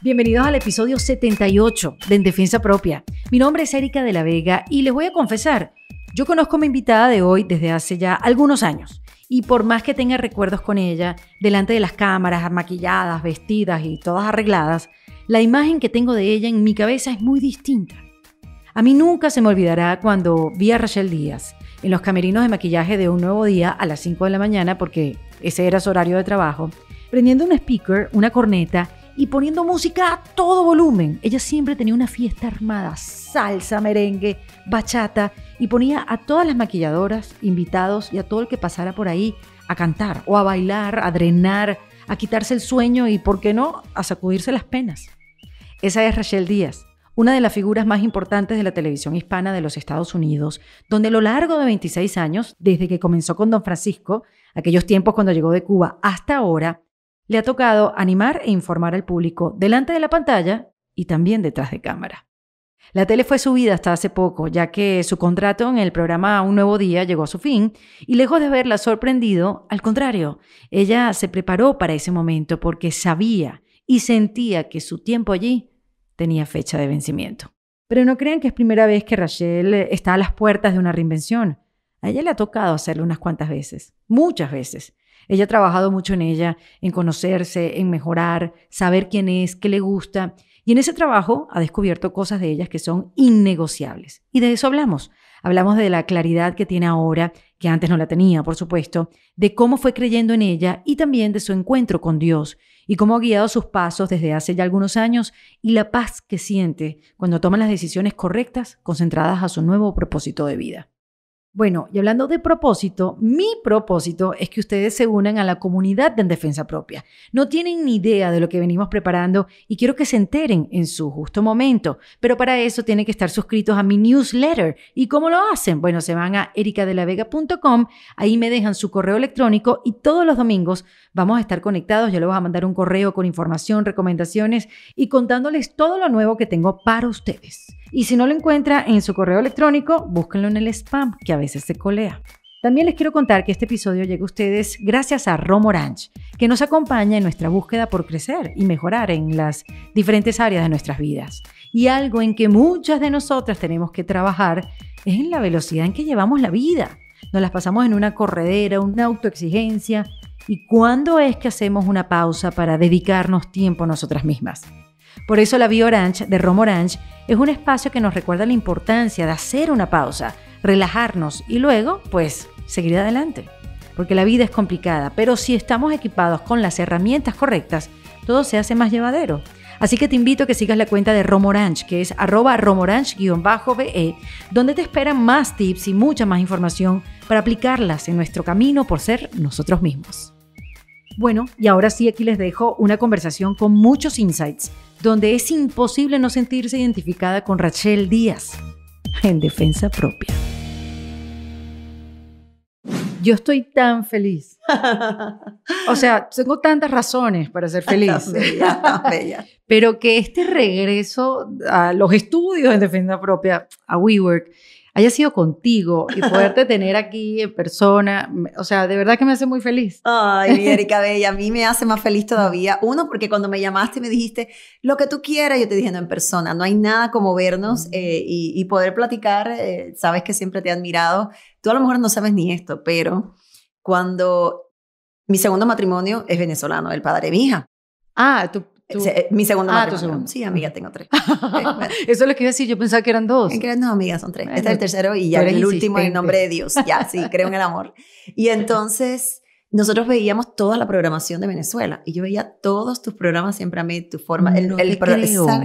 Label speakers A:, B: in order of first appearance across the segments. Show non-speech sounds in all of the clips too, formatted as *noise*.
A: Bienvenidos al episodio 78 de En Defensa Propia. Mi nombre es Erika de la Vega y les voy a confesar, yo conozco a mi invitada de hoy desde hace ya algunos años y por más que tenga recuerdos con ella, delante de las cámaras, maquilladas, vestidas y todas arregladas, la imagen que tengo de ella en mi cabeza es muy distinta. A mí nunca se me olvidará cuando vi a Rachel Díaz en los camerinos de maquillaje de un nuevo día a las 5 de la mañana, porque ese era su horario de trabajo, prendiendo un speaker, una corneta y poniendo música a todo volumen. Ella siempre tenía una fiesta armada, salsa, merengue, bachata, y ponía a todas las maquilladoras, invitados y a todo el que pasara por ahí a cantar o a bailar, a drenar, a quitarse el sueño y, ¿por qué no?, a sacudirse las penas. Esa es Rachel Díaz, una de las figuras más importantes de la televisión hispana de los Estados Unidos, donde a lo largo de 26 años, desde que comenzó con Don Francisco, aquellos tiempos cuando llegó de Cuba hasta ahora, le ha tocado animar e informar al público delante de la pantalla y también detrás de cámara. La tele fue subida hasta hace poco, ya que su contrato en el programa Un Nuevo Día llegó a su fin y lejos de verla sorprendido, al contrario, ella se preparó para ese momento porque sabía y sentía que su tiempo allí tenía fecha de vencimiento. Pero no crean que es primera vez que Rachel está a las puertas de una reinvención. A ella le ha tocado hacerlo unas cuantas veces, muchas veces, ella ha trabajado mucho en ella, en conocerse, en mejorar, saber quién es, qué le gusta. Y en ese trabajo ha descubierto cosas de ellas que son innegociables. Y de eso hablamos. Hablamos de la claridad que tiene ahora, que antes no la tenía, por supuesto, de cómo fue creyendo en ella y también de su encuentro con Dios y cómo ha guiado sus pasos desde hace ya algunos años y la paz que siente cuando toma las decisiones correctas concentradas a su nuevo propósito de vida. Bueno, y hablando de propósito, mi propósito es que ustedes se unan a la comunidad de En Defensa Propia. No tienen ni idea de lo que venimos preparando y quiero que se enteren en su justo momento. Pero para eso tienen que estar suscritos a mi newsletter. ¿Y cómo lo hacen? Bueno, se van a ericadelavega.com, ahí me dejan su correo electrónico y todos los domingos Vamos a estar conectados, yo les voy a mandar un correo con información, recomendaciones y contándoles todo lo nuevo que tengo para ustedes. Y si no lo encuentra en su correo electrónico, búsquenlo en el spam, que a veces se colea. También les quiero contar que este episodio llega a ustedes gracias a Romo Orange, que nos acompaña en nuestra búsqueda por crecer y mejorar en las diferentes áreas de nuestras vidas. Y algo en que muchas de nosotras tenemos que trabajar es en la velocidad en que llevamos la vida. Nos las pasamos en una corredera, una autoexigencia, y cuándo es que hacemos una pausa para dedicarnos tiempo a nosotras mismas. Por eso la Bio Orange de Romorange es un espacio que nos recuerda la importancia de hacer una pausa, relajarnos y luego, pues, seguir adelante. Porque la vida es complicada, pero si estamos equipados con las herramientas correctas, todo se hace más llevadero. Así que te invito a que sigas la cuenta de Romorange, que es arroba romorange-be, donde te esperan más tips y mucha más información para aplicarlas en nuestro camino por ser nosotros mismos. Bueno, y ahora sí aquí les dejo una conversación con muchos insights, donde es imposible no sentirse identificada con Rachel Díaz, en defensa propia. Yo estoy tan feliz. O sea, tengo tantas razones para ser feliz. *laughs* Pero que este regreso a los estudios en defensa propia, a WeWork, haya sido contigo y *laughs* poderte tener aquí en persona. O sea, de verdad que me hace muy feliz. Ay, Erika *laughs* Bella, a mí me hace más feliz todavía. Uno,
B: porque cuando me llamaste y me dijiste lo que tú quieras, yo te dije no en persona, no hay nada como vernos mm. eh, y, poder platicar. Eh, sabes que siempre te he admirado. Tú a lo mejor no sabes ni esto, pero cuando mi segundo matrimonio es venezolano, el padre de mi hija. Ah, tú. Eh, eh, mi segundo ah, Tu segundo. Sí, amiga, tengo tres. *laughs* Eh, *laughs* Eso es lo que iba a decir, yo pensaba que eran dos. No, amigas, son tres. este es el tercero y ya el último en nombre de Dios. Ya, sí, creo en el amor. Y *laughs* entonces nosotros veíamos toda la programación de Venezuela y yo veía todos tus programas siempre a mí, tu forma, el, el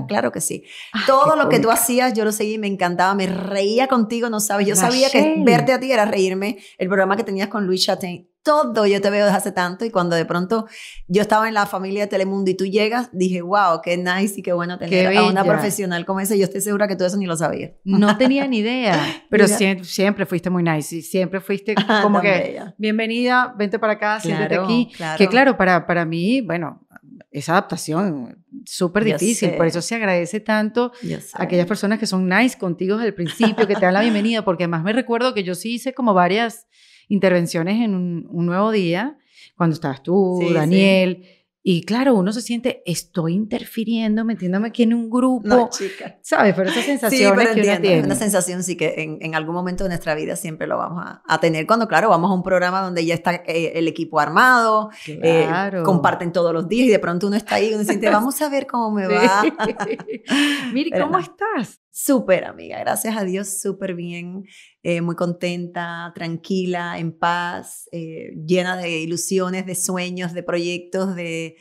B: claro que sí. Todo lo que tú hacías yo lo seguí, me encantaba, me reía contigo, no sabes, yo sabía que verte a ti era reírme, el programa que tenías con Luis Chatein todo yo te veo desde hace tanto y cuando de pronto yo estaba en la familia de Telemundo y tú llegas, dije, wow, qué nice y qué bueno tener a una profesional como esa. Yo estoy segura que tú eso ni lo
A: sabías. No *laughs* tenía ni idea, pero siempre, fuiste muy nice y siempre fuiste *laughs* como que, bienvenida, vente para acá, claro, aquí. Que claro, para, para mí, bueno, esa adaptación súper difícil. Por eso se agradece tanto a aquellas personas que son nice contigo desde el principio, que te dan la *laughs* bienvenida, porque además me recuerdo que yo sí hice como varias intervenciones en un, nuevo día, cuando estabas tú, Daniel. Y claro, uno se siente, estoy interfiriendo, metiéndome aquí en un grupo. No, chica. ¿Sabes? Pero esa sensación sí, entiendo, Es una sensación
B: sí que en, algún momento de nuestra vida siempre lo vamos
A: a, tener. Cuando, claro, vamos a
B: un programa donde ya está eh, el equipo armado, eh, comparten todos los días y de pronto uno está ahí y uno siente, *laughs* vamos a ver cómo me va. *laughs* Miri, ¿cómo estás? Súper, amiga. Gracias a Dios, súper bien. Eh, muy contenta, tranquila, en paz, eh, llena de ilusiones, de sueños, de proyectos, de,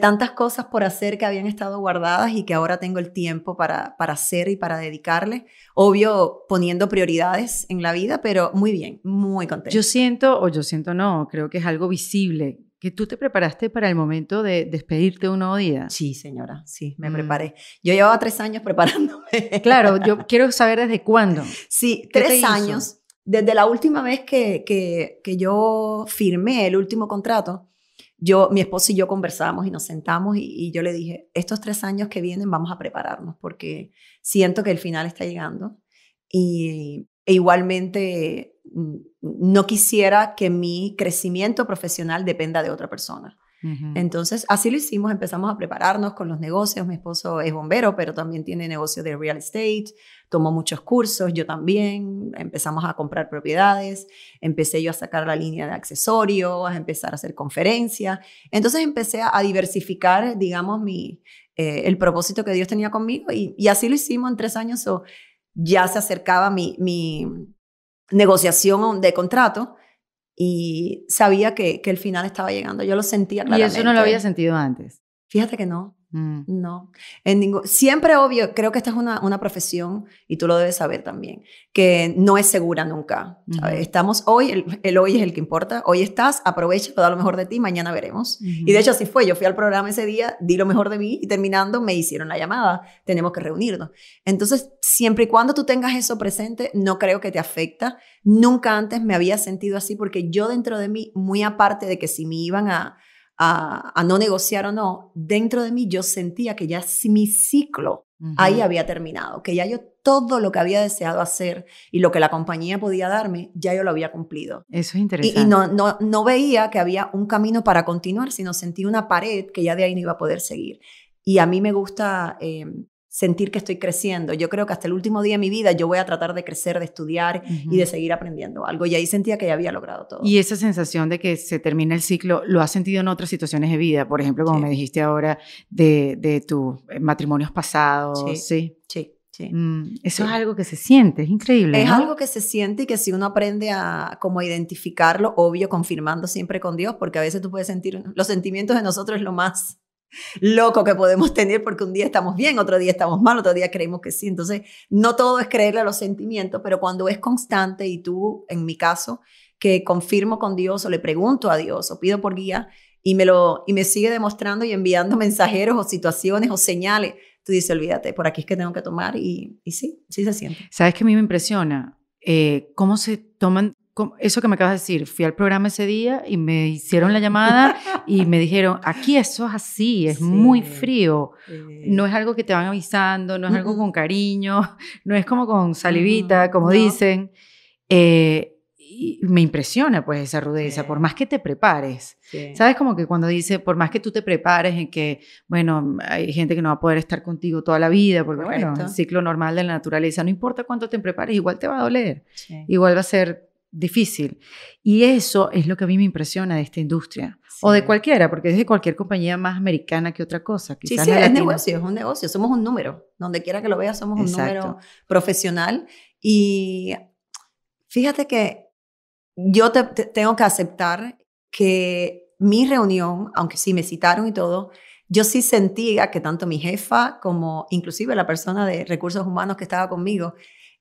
B: tantas cosas por hacer que habían estado guardadas y que ahora tengo el tiempo para, para hacer y para dedicarle.
A: Obvio, poniendo prioridades en la vida, pero muy bien, muy contenta. Yo siento, o yo siento no, creo que es algo visible que tú te preparaste para el momento de despedirte un nuevo día. Sí, señora, sí, me mm. preparé. Yo llevaba tres años preparándome. Claro,
B: yo *laughs* quiero saber desde cuándo. Sí, tres años. Desde la última vez que, que, yo firmé el último contrato, yo, mi esposo y yo conversábamos y nos sentamos y, yo le dije, estos tres años que vienen vamos a prepararnos porque siento que el final está llegando y e igualmente Mm, no quisiera que mi crecimiento profesional dependa de otra persona. Entonces, así lo hicimos, empezamos a prepararnos con los negocios. Mi esposo es bombero, pero también tiene negocio de real estate, tomó muchos cursos, yo también, empezamos a comprar propiedades, empecé yo a sacar la línea de accesorios, a empezar a hacer conferencias. Entonces empecé a, diversificar, digamos, mi, eh, el propósito que Dios tenía conmigo y, así lo hicimos en tres años. o ya se acercaba mi, mi negociación de contrato y sabía que, que el final estaba llegando. Yo lo sentía claramente. Y eso no lo había
A: sentido antes.
B: Fíjate que no. Mm. No, en ningún, siempre obvio, creo que esta es una, profesión, y tú lo debes saber también, que no es segura nunca. Estamos hoy, el, hoy es el que importa, hoy estás, aprovecha, da lo mejor de ti, mañana veremos. Y de hecho así fue, yo fui al programa ese día, di lo mejor de mí y terminando me hicieron la llamada, tenemos que reunirnos. Entonces, siempre y cuando tú tengas eso presente, no creo que te afecta. Nunca antes me había sentido así porque yo dentro de mí, muy aparte de que si me iban a a, no negociar o no, dentro de mí yo sentía que ya mi ciclo ahí había terminado, que ya yo todo lo que había deseado hacer y lo que la compañía podía darme, ya yo lo había cumplido.
A: Eso es interesante. Y, no,
B: no, no veía que había un camino para continuar, sino sentía una pared que ya de ahí no iba a poder seguir. Y a mí me gusta em, sentir que estoy creciendo. Yo creo que hasta el último día de mi vida yo voy a tratar de crecer, de estudiar y de seguir aprendiendo algo. Y ahí sentía que ya había logrado todo.
A: Y esa sensación de que se termina el ciclo, ¿lo has sentido en otras situaciones de vida? Por ejemplo, como me dijiste ahora, de, tus eh, matrimonios pasados. Sí. Sí. sí. Mm, eso es algo que se siente, es increíble. Es algo
B: que se siente y que si uno aprende a como identificarlo, obvio, confirmando siempre con Dios, porque a veces tú puedes sentir, los sentimientos de nosotros es lo más loco que podemos tener porque un día estamos bien, otro día estamos mal, otro día creemos que sí. Entonces, no todo es creerle a los sentimientos, pero cuando es constante y tú, en mi caso, que confirmo con Dios o le pregunto a Dios o pido por guía y me lo y me sigue demostrando y enviando *laughs* mensajeros o situaciones o señales, tú dices, olvídate, por aquí es que tengo que tomar y, y sí, sí
A: se siente. ¿Sabes que a mí me impresiona? Eh, ¿Cómo se toman eso que me acabas de decir, fui al programa ese día y me hicieron la llamada y me dijeron, aquí eso es así, es muy frío, no es algo que te van avisando, no es algo con cariño, *laughs* no es como con salivita, como dicen. Eh, y me impresiona pues esa rudeza, por más que te prepares. ¿Sabes? Como que cuando dice, por más que tú te prepares en que, bueno, hay gente que no va a poder estar contigo toda la vida, porque bueno, el ciclo normal de la naturaleza, no importa cuánto te prepares, igual te va a doler, igual va a ser difícil. Y eso es lo que a mí me impresiona de esta industria. O de cualquiera, porque es de cualquier compañía más americana que otra cosa. Quizás sí, sí, es negocio, es un negocio. Somos un número. Donde quiera que lo veas, somos un número
B: profesional. Y fíjate que yo tengo que aceptar que mi reunión, aunque sí me citaron y todo, yo sí sentía que tanto mi jefa como inclusive la persona de recursos humanos que estaba conmigo,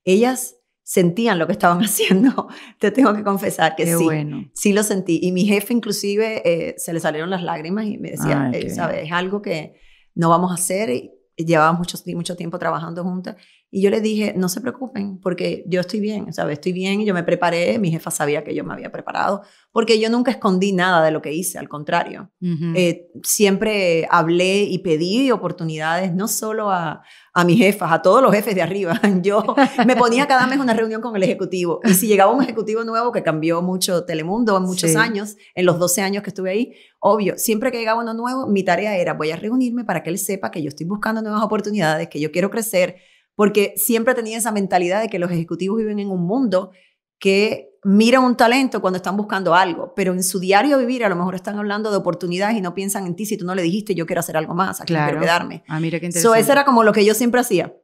B: ellas sentían lo que estaban *laughs* haciendo. Te tengo que confesar que sí, sí lo sentí. Y mi jefe inclusive eh, se le salieron las lágrimas y me decía, eh, ¿sabes? Es algo que no vamos a hacer. y Llevábamos mucho, mucho tiempo trabajando juntas y yo le dije, no se preocupen, porque yo estoy bien, ¿sabes? Estoy bien, yo me preparé, mi jefa sabía que yo me había preparado, porque yo nunca escondí nada de lo que hice, al contrario. Eh, siempre hablé y pedí oportunidades, no solo a, a mis jefas, a todos los jefes de arriba. *laughs* Yo me ponía cada mes una reunión con el ejecutivo, y si llegaba un ejecutivo nuevo, que cambió mucho Telemundo en muchos años, en los 12 años que estuve ahí, obvio, siempre que llegaba uno nuevo, mi tarea era, voy a reunirme para que él sepa que yo estoy buscando nuevas oportunidades, que yo quiero crecer porque siempre tenía esa mentalidad de que los ejecutivos viven en un mundo que miran un talento cuando están buscando algo, pero en su diario vivir a lo mejor están hablando de oportunidades y no piensan en ti si tú no le dijiste yo quiero hacer algo más, aquí quiero quedarme. Ah, mira qué eso era como lo que yo siempre hacía.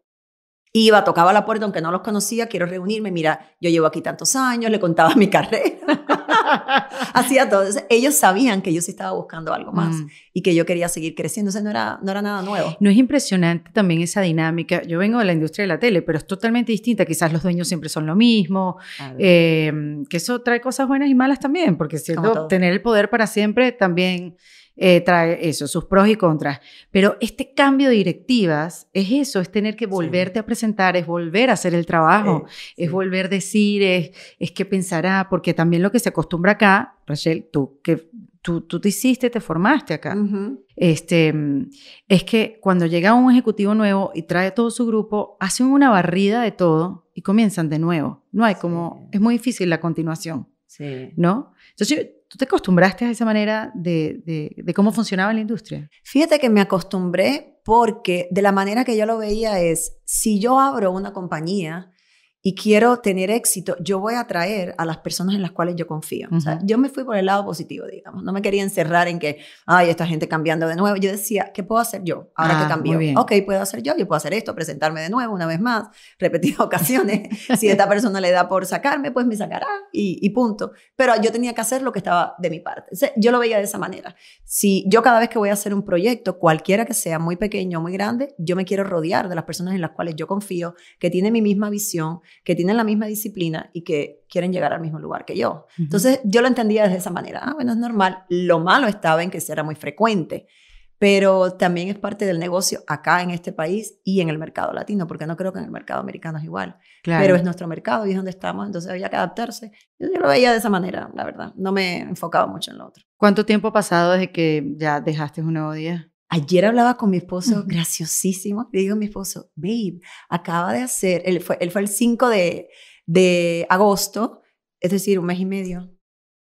B: Iba, tocaba la puerta, aunque no los conocía, quiero reunirme, mira, yo llevo aquí tantos años, le contaba *laughs* mi carrera, *laughs* hacía todo. ellos sabían
A: que yo sí estaba buscando algo más mm. y que yo quería seguir creciendo, O no era, no era nada nuevo. No es impresionante también esa dinámica. Yo vengo de la industria de la tele, pero es totalmente distinta. Quizás los dueños siempre son lo mismo, eh, que eso trae cosas buenas y malas también, porque cierto, tener el poder para siempre también eh, trae eso, sus pros y contras. Pero este cambio de directivas es eso, es tener que volverte a presentar, es volver a hacer el trabajo, eh, es volver a decir, es, es que pensará, porque también lo que se acostumbra acá, Rachel, tú que tú, tú te hiciste, te formaste acá, este, es que cuando llega un ejecutivo nuevo y trae todo su grupo, hacen una barrida de todo y comienzan de nuevo. No hay como, es muy difícil la continuación. Sí. ¿No? Entonces, ¿Tú te acostumbraste a esa manera de, cómo funcionaba la industria? Fíjate que
B: me acostumbré porque de la manera que yo lo veía es, si yo abro una compañía, y quiero tener éxito, yo voy a atraer a las personas en las cuales yo confío. o sea, yo me fui por el lado positivo, digamos. No me quería encerrar en que, ay, esta gente cambiando de nuevo. Yo decía, ¿qué puedo hacer yo ahora que ah, cambió? Ok, puedo hacer yo, yo puedo hacer esto, presentarme de nuevo una vez más, repetidas *laughs* ocasiones. si esta *laughs* persona le da por sacarme, pues me sacará y, punto. Pero yo tenía que hacer lo que estaba de mi parte. yo lo veía de esa manera. Si yo cada vez que voy a hacer un proyecto, cualquiera que sea, muy pequeño o muy grande, yo me quiero rodear de las personas en las cuales yo confío, que tienen mi misma visión, que tienen la misma disciplina y que quieren llegar al mismo lugar que yo. Entonces yo lo entendía de esa manera. Ah, bueno, es normal. Lo malo estaba en que se era muy frecuente, pero también es parte del negocio acá en este país y en el mercado latino, porque no creo que en el mercado americano es igual. Claro. Pero es nuestro mercado y es donde estamos, entonces había que adaptarse. Yo, yo lo veía de esa manera, la verdad. No me enfocaba mucho en lo otro.
A: ¿Cuánto tiempo ha pasado desde que ya dejaste un nuevo día?
B: Ayer hablaba con mi esposo, graciosísimo, le digo a mi esposo, babe, acaba de hacer, él fue, el 5 de, de agosto, es decir, un mes y medio.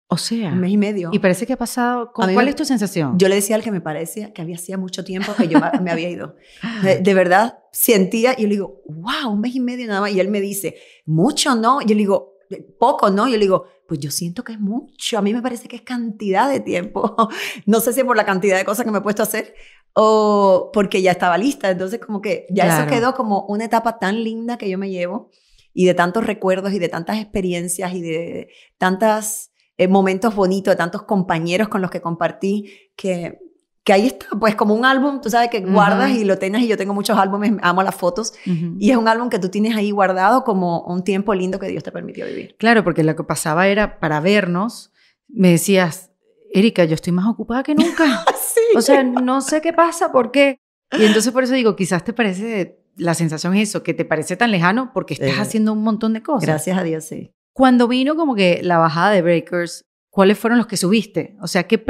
B: O sea. Un mes y medio. Y parece
A: que ha pasado. ¿Cuál es tu sensación? Yo
B: le decía al que me parecía que había hacía mucho tiempo que yo me había ido. De, verdad, sentía y yo le digo, wow, un mes y medio nada más. Y él me dice, mucho, ¿no? Yo le digo, poco, ¿no? Y Yo le digo, pues yo siento que es mucho. A mí me parece que es cantidad de tiempo. *laughs* No sé si por la cantidad de cosas que me he puesto a hacer o porque ya estaba lista. Entonces, como que ya eso quedó como una etapa tan linda que yo me llevo y de tantos recuerdos y de tantas experiencias y de tantas eh, momentos bonitos, de tantos compañeros con los que compartí que que ahí está, pues como un álbum, tú sabes que guardas y lo tenés. y yo tengo muchos álbumes, amo las fotos, y es un álbum que tú tienes ahí guardado como un tiempo lindo que Dios te permitió vivir.
A: Claro, porque lo que pasaba era, para vernos, me decías, Erika, yo estoy más ocupada que nunca. *laughs* Ah, o sea, no sé qué pasa, ¿por qué? Y entonces por eso digo, quizás te parece, la sensación es eso, que te parece tan lejano porque estás eh, haciendo un montón de cosas. Gracias a Dios, sí. Cuando vino como que la bajada de Breakers, ¿cuáles fueron los que subiste? O sea, ¿qué,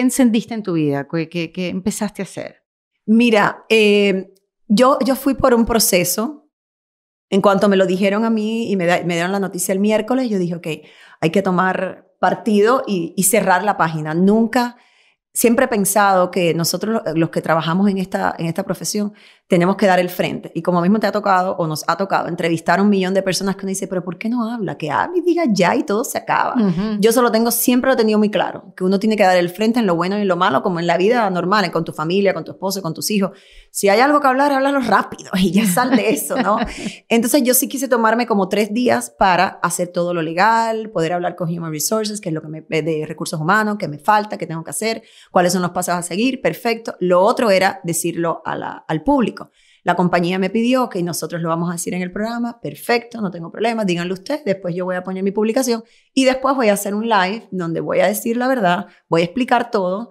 A: encendiste en tu vida? ¿Qué, empezaste a hacer? Mira, em, yo, yo fui por un proceso. En
B: cuanto me lo dijeron a mí y me, dieron la noticia el miércoles, yo dije, ok, hay que tomar partido y, cerrar la página. Nunca siempre he pensado que nosotros los que trabajamos en esta, en esta profesión tenemos que dar el frente. Y como mismo te ha tocado o nos ha tocado entrevistar a un millón de personas que uno dice, pero ¿por qué no habla? Que hable y diga ya y todo se acaba. Yo solo tengo, siempre lo he tenido muy claro, que uno tiene que dar el frente en lo bueno y en lo malo, como en la vida normal, con tu familia, con tu esposo, con tus hijos. Si hay algo que hablar, háblalo rápido *laughs* y ya sal de eso, ¿no? Entonces yo sí quise tomarme como tres días para hacer todo lo legal, poder hablar con Human Resources, que es lo que me, eh, de recursos humanos, que me falta, que tengo que hacer, cuáles son los pasos a seguir, perfecto. Lo otro era decirlo a la, al público. La compañía me pidió, que nosotros lo vamos a decir en el programa, perfecto, no tengo problema, díganlo ustedes, después yo voy a poner mi publicación y después voy a hacer un live donde voy a decir la verdad, voy a explicar todo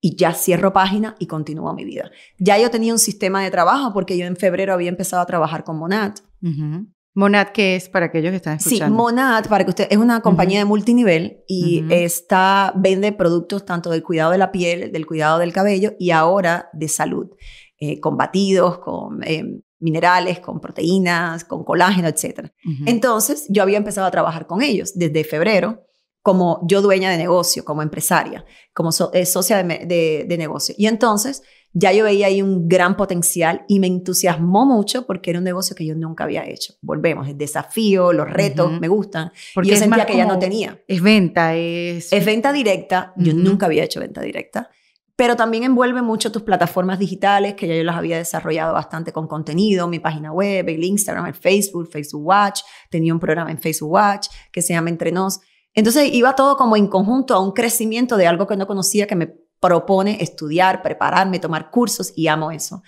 B: y ya cierro página y continúo mi vida. Ya yo tenía un sistema de trabajo porque yo en febrero había empezado a trabajar con Monat. Monat Monad, ¿qué es para aquellos que están escuchando? Sí, Monad, para que usted, es una compañía de multinivel y está, vende productos tanto del cuidado de la piel, del cuidado del cabello y ahora de salud eh, con batidos, con em, minerales, con proteínas, con colágeno, etc. Entonces, yo había empezado a trabajar con ellos desde febrero como yo dueña de negocio, como empresaria, como eh, socia de, negocio. Y entonces ya yo veía ahí un gran potencial y me entusiasmó mucho porque era un negocio que yo nunca había hecho. Volvemos, el desafío, los retos, me gustan. Porque y yo sentía que ya no tenía. Es venta, es... Es venta directa, yo nunca había hecho venta directa pero también envuelve mucho tus plataformas digitales, que ya yo las había desarrollado bastante con contenido, mi página web, el Instagram, el Facebook, Facebook Watch, tenía un programa en Facebook Watch que se llama Entre Nos. Entonces iba todo como en conjunto a un crecimiento de algo que no conocía, que me propone estudiar, prepararme, tomar cursos y amo eso.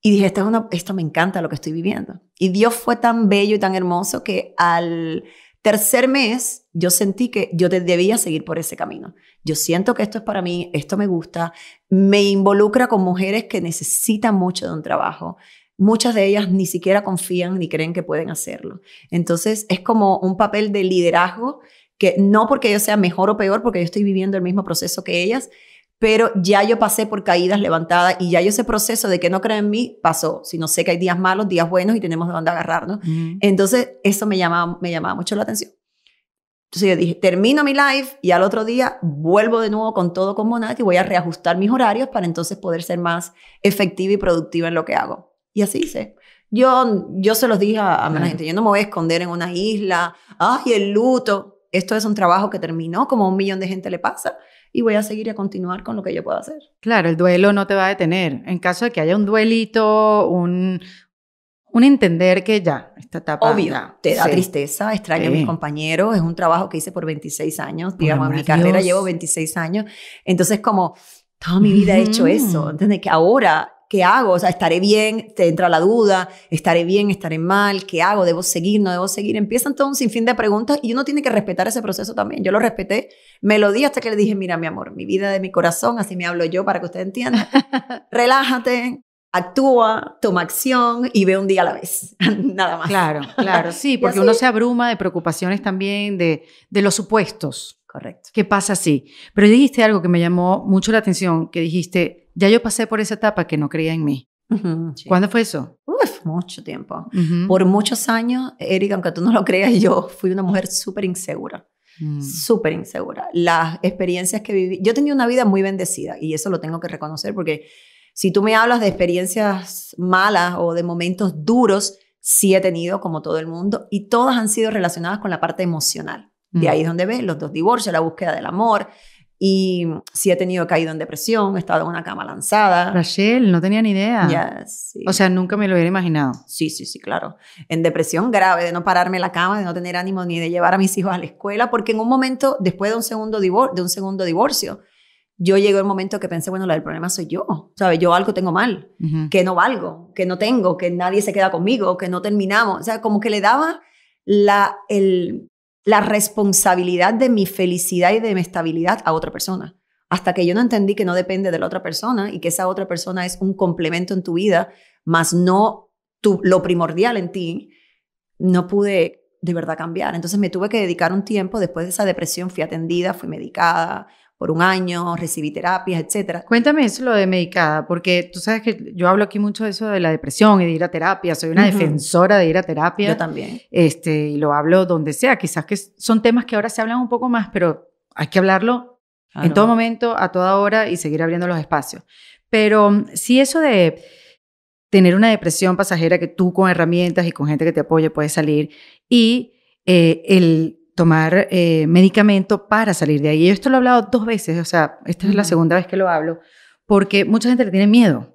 B: Y dije, esto, me encanta lo que estoy viviendo. Y Dios fue tan bello y tan hermoso que al tercer mes yo sentí que yo debía seguir por ese camino yo siento que esto es para mí, esto me gusta, me involucra con mujeres que necesitan mucho de un trabajo. Muchas de ellas ni siquiera confían ni creen que pueden hacerlo. Entonces es como un papel de liderazgo que no porque yo sea mejor o peor, porque yo estoy viviendo el mismo proceso que ellas, pero ya yo pasé por caídas levantadas y ya yo ese proceso de que no creen en mí pasó, sino sé que hay días malos, días buenos y tenemos de dónde agarrarnos. Entonces, eso me llamaba, me llamaba mucho la atención. Entonces yo dije, termino mi live y al otro día vuelvo de nuevo con todo con nada y voy a reajustar mis horarios para entonces poder ser más efectiva y productiva en lo que hago. Y así hice. Yo, yo se los dije a, la gente, yo no me voy a esconder en una isla, ay, el luto. Esto es un trabajo que terminó, como a un millón de gente le pasa, y voy a seguir y a continuar
A: con lo que yo puedo hacer. Claro, el duelo no te va a detener. En caso de que haya un duelito, un, un entender que ya, esta etapa. Obvio, te da tristeza, extraño a mis compañeros, es un trabajo que hice por 26 años, digamos, en mi carrera llevo
B: 26 años, entonces como toda mi vida he hecho eso, ¿entiendes? Que ahora, ¿qué hago? O sea, estaré bien, te entra la duda, estaré bien, estaré mal, ¿qué hago? ¿Debo seguir? ¿No debo seguir? Empiezan todo un sinfín de preguntas y uno tiene que respetar ese proceso también. Yo lo respeté, me lo di hasta que le dije, mira, mi amor, mi vida de mi corazón, así me hablo yo para que usted entienda, *laughs*
A: relájate, actúa, toma acción y ve un día a la vez,
B: *laughs* nada más. Claro,
A: claro, sí, *laughs* porque uno se abruma de preocupaciones también de, de los supuestos. Correcto. ¿Qué pasa así? Pero dijiste algo que me llamó mucho la atención, que dijiste, ya yo pasé por esa etapa que no creía en mí. ¿Cuándo fue eso? Uf, mucho tiempo. Por muchos
B: años, Erika, aunque tú no lo creas, yo fui una mujer súper insegura. Mm. súper insegura. Las experiencias que viví, yo tenía una vida muy bendecida y eso lo tengo que reconocer porque si tú me hablas de experiencias malas o de momentos duros, sí he tenido, como todo el mundo, y todas han sido relacionadas con la parte emocional. De ahí mm. es donde ves los dos divorcios, la búsqueda del amor. Y sí he tenido caído en depresión, he estado en una cama lanzada.
A: Rachel, no tenía ni idea. sí. O sea, nunca me lo hubiera imaginado.
B: Sí, sí, sí, claro. En depresión grave, de no pararme en la cama, de no tener ánimo ni de llevar a mis hijos a la escuela, porque en un momento, después de un segundo divorcio, yo llegué el momento que pensé, bueno, el problema soy yo, ¿sabes? Yo algo tengo mal, que no valgo, que no tengo, que nadie se queda conmigo, que no terminamos. O sea, como que le daba la, la responsabilidad de mi felicidad y de mi estabilidad a otra persona. Hasta que yo no entendí que no depende de la otra persona y que esa otra persona es un complemento en tu vida, más no tu, lo primordial en ti, no pude de verdad cambiar. Entonces me tuve que dedicar un tiempo, después de esa depresión fui atendida,
A: fui medicada, por un año, recibí terapias, etcétera. Cuéntame eso lo de medicada, porque tú sabes que yo hablo aquí mucho de eso de la depresión y de ir a terapia, soy una defensora de ir a terapia. Yo también. Este, y lo hablo donde sea, quizás que son temas que ahora se hablan un poco más, pero hay que hablarlo ah, en todo momento, a toda hora y seguir abriendo los espacios. Pero mm, sí eso de tener una depresión pasajera que tú con herramientas y con gente que te apoye puedes salir y eh, el tomar eh, medicamento para salir de ahí. y esto lo he hablado dos veces, o sea, esta es la segunda vez que lo hablo, porque mucha gente le tiene miedo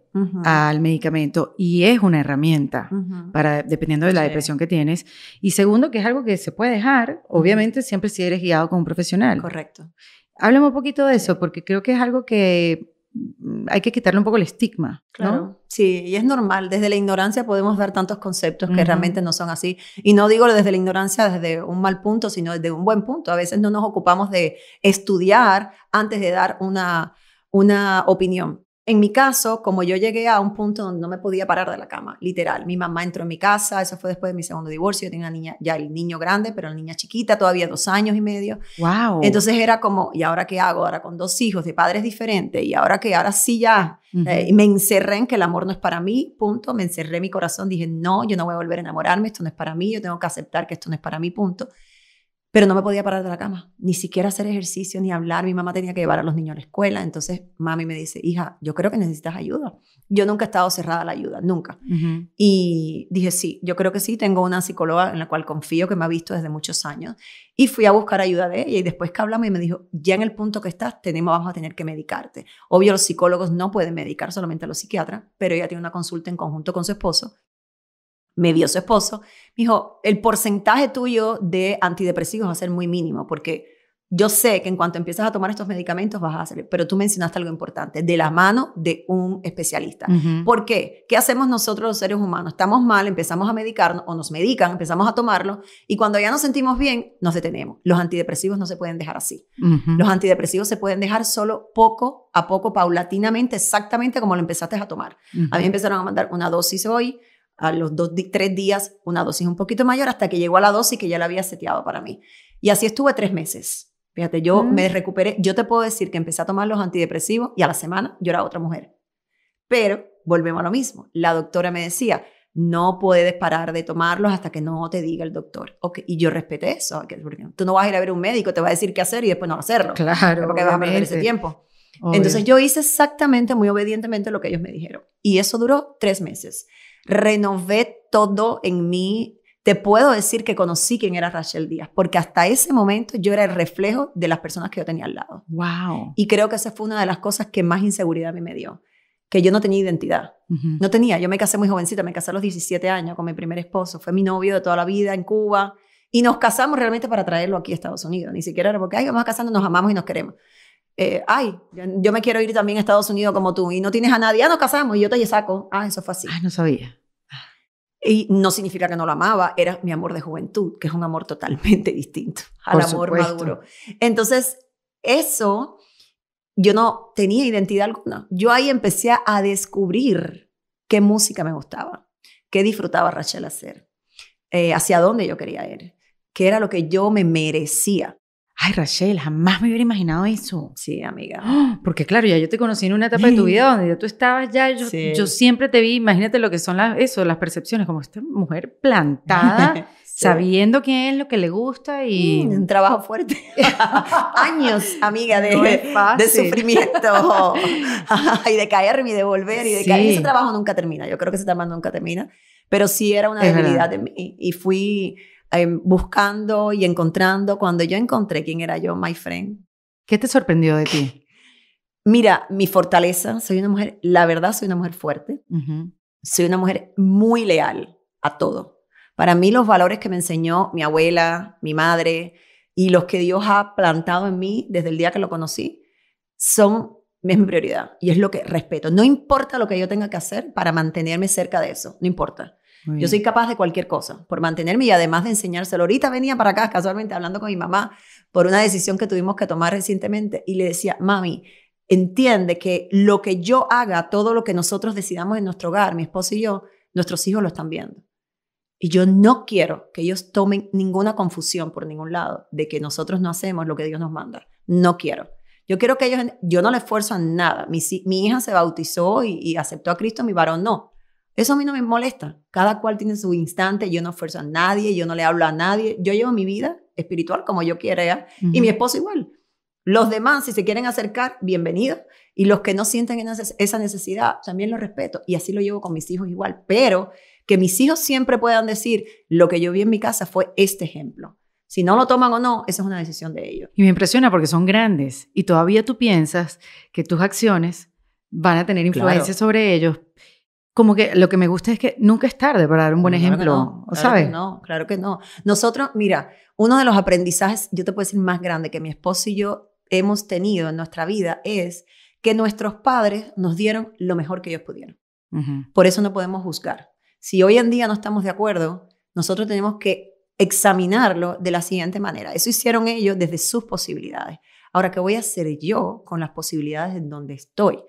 A: al medicamento y es una herramienta para, dependiendo de la depresión que tienes. Y segundo, que es algo que se puede dejar, obviamente, siempre si eres guiado como un profesional. Correcto. hablemos un poquito de eso, porque creo que es algo que hay que quitarle un poco el estigma. Claro.
B: Sí, y es normal. Desde la ignorancia podemos dar tantos conceptos que realmente no son así. Y no digo desde la ignorancia, desde un mal punto, sino desde un buen punto. A veces no nos ocupamos de estudiar antes de dar una opinión. En mi caso, como yo llegué a un punto donde no me podía parar de la cama, literal, mi mamá entró en mi casa, eso fue después de mi segundo divorcio, yo tenía niña, ya el niño grande, pero la niña chiquita, todavía dos años y medio.
A: Wow. Entonces
B: era como, ¿y ahora qué hago? Ahora con dos hijos de padres diferentes, ¿y ahora que Ahora sí ya. Eh, me encerré en que el amor no es para mí, punto. Me encerré mi corazón, dije, no, yo no voy a volver a enamorarme, esto no es para mí, yo tengo que aceptar que esto no es para mí, punto pero no me podía parar de la cama, ni siquiera hacer ejercicio, ni hablar. Mi mamá tenía que llevar a los niños a la escuela. Entonces, mami me dice, hija, yo creo que necesitas ayuda. Yo nunca he estado cerrada a la ayuda, nunca. Y dije, sí, yo creo que sí. Tengo una psicóloga en la cual confío, que me ha visto desde muchos años. Y fui a buscar ayuda de ella. Y después que hablamos, y me dijo, ya en el punto que estás, tenemos, vamos a tener que medicarte. Obvio, los psicólogos no pueden medicar solamente a los psiquiatras, pero ella tiene una consulta en conjunto con su esposo me dio su esposo, me dijo, el porcentaje tuyo de antidepresivos va a ser muy mínimo, porque yo sé que en cuanto empiezas a tomar estos medicamentos vas a hacer, pero tú mencionaste algo importante, de la mano de un especialista. ¿Por qué? ¿Qué hacemos nosotros los seres humanos? Estamos mal, empezamos a medicarnos o nos medican, empezamos a tomarlo y cuando ya nos sentimos bien, nos detenemos. Los antidepresivos no se pueden dejar así. Los antidepresivos se pueden dejar solo poco a poco, paulatinamente, exactamente como lo empezaste a tomar. A mí empezaron a mandar una dosis hoy, a los dos, tres días una dosis un poquito mayor hasta que llegó a la dosis que ya la había seteado para mí. Y así estuve tres meses. Fíjate, yo mm. me recuperé. Yo te puedo decir que empecé a tomar los antidepresivos y a la semana yo era otra mujer. Pero volvemos a lo mismo. La doctora me decía, no puedes parar de tomarlos hasta que no te diga el doctor. Okay. Y yo respeté eso, porque tú no vas a ir a ver un médico, te va a decir qué hacer y después no hacerlo. Claro. Porque vas a perder ese tiempo. Entonces yo hice exactamente, muy obedientemente lo que ellos me dijeron. Y eso duró tres meses renové todo en mí. Te puedo decir que conocí quién era Rachel Díaz, porque hasta ese momento yo era el reflejo de las personas que yo tenía al lado.
A: Wow.
B: Y creo que esa fue una de las cosas que más inseguridad a mí me dio, que yo no tenía identidad. No tenía, yo me casé muy jovencita, me casé a los 17 años con mi primer esposo, fue mi novio de toda la vida en Cuba, y nos casamos realmente para traerlo aquí a Estados Unidos. Ni siquiera era porque, ay, vamos casando nos amamos y nos queremos. Eh, ay, yo me quiero ir también a Estados Unidos como tú y no tienes a nadie, ya ah, nos casamos y yo te saco. Ah, eso fue así. Ah, no sabía. Y no significa que no lo amaba, era mi amor de juventud, que es un amor totalmente distinto al amor maduro. Entonces, eso yo no tenía identidad alguna. Yo ahí empecé a descubrir qué música me gustaba, qué disfrutaba Rachel hacer, eh, hacia dónde yo quería ir, qué era lo que yo me merecía.
A: Ay, Rachel, jamás me hubiera imaginado eso. Sí, amiga. ¡Oh! Porque claro, ya yo te conocí en una etapa de tu vida donde ya tú estabas ya, yo, yo, siempre te vi, imagínate lo que son las, eso, las percepciones, como esta mujer plantada, *laughs* sabiendo quién es lo que le gusta y... Mm, un trabajo fuerte. *laughs* Años,
B: amiga, de, de sufrimiento *laughs* y de caerme y de volver y de caer. Ese trabajo nunca termina, yo creo que ese trabajo nunca termina, pero sí era una debilidad de mí y fui Em, buscando y encontrando. Cuando yo encontré quién era yo, my friend. ¿Qué te sorprendió de ti? *laughs* Mira, mi fortaleza, soy una mujer, la verdad soy una mujer fuerte, soy una mujer muy leal a todo. Para mí los valores que me enseñó mi abuela, mi madre y los que Dios ha plantado en mí desde el día que lo conocí son mi prioridad y es lo que respeto. No importa lo que yo tenga que hacer para mantenerme cerca de eso, no importa. Yo soy capaz de cualquier cosa por mantenerme y además de enseñárselo. Ahorita venía para acá casualmente hablando con mi mamá por una decisión que tuvimos que tomar recientemente y le decía, mami, entiende que lo que yo haga, todo lo que nosotros decidamos en nuestro hogar, mi esposo y yo, nuestros hijos lo están viendo. Y yo no quiero que ellos tomen ninguna confusión por ningún lado de que nosotros no hacemos lo que Dios nos manda. No quiero. Yo quiero que ellos, yo no le esfuerzo a nada. Mi, hija se bautizó y aceptó a Cristo, mi varón no. Eso a mí no me molesta. Cada cual tiene su instante, yo no esfuerzo a nadie, yo no le hablo a nadie, yo llevo mi vida espiritual como yo quiera y mi esposo igual. Los demás, si se quieren acercar, bienvenidos. Y los que no sienten esa necesidad, también lo respeto. Y así lo llevo con mis hijos igual. Pero que mis hijos siempre puedan decir, lo que yo vi en mi casa fue este ejemplo. Si no lo toman o no, esa es una decisión de ellos.
A: Y me impresiona porque son grandes y todavía tú piensas que tus acciones van a tener influencia sobre ellos como que lo que me gusta es que nunca es tarde para dar un buen ejemplo, no, claro ¿sabes? no,
B: claro que no. Nosotros, mira, uno de los aprendizajes, yo te puedo decir más grande que mi esposo y yo hemos tenido en nuestra vida es que nuestros padres nos dieron lo mejor que ellos pudieron. Por eso no podemos juzgar. Si hoy en día no estamos de acuerdo, nosotros tenemos que examinarlo de la siguiente manera. Eso hicieron ellos desde sus posibilidades. Ahora, ¿qué voy a hacer yo con las posibilidades en donde estoy?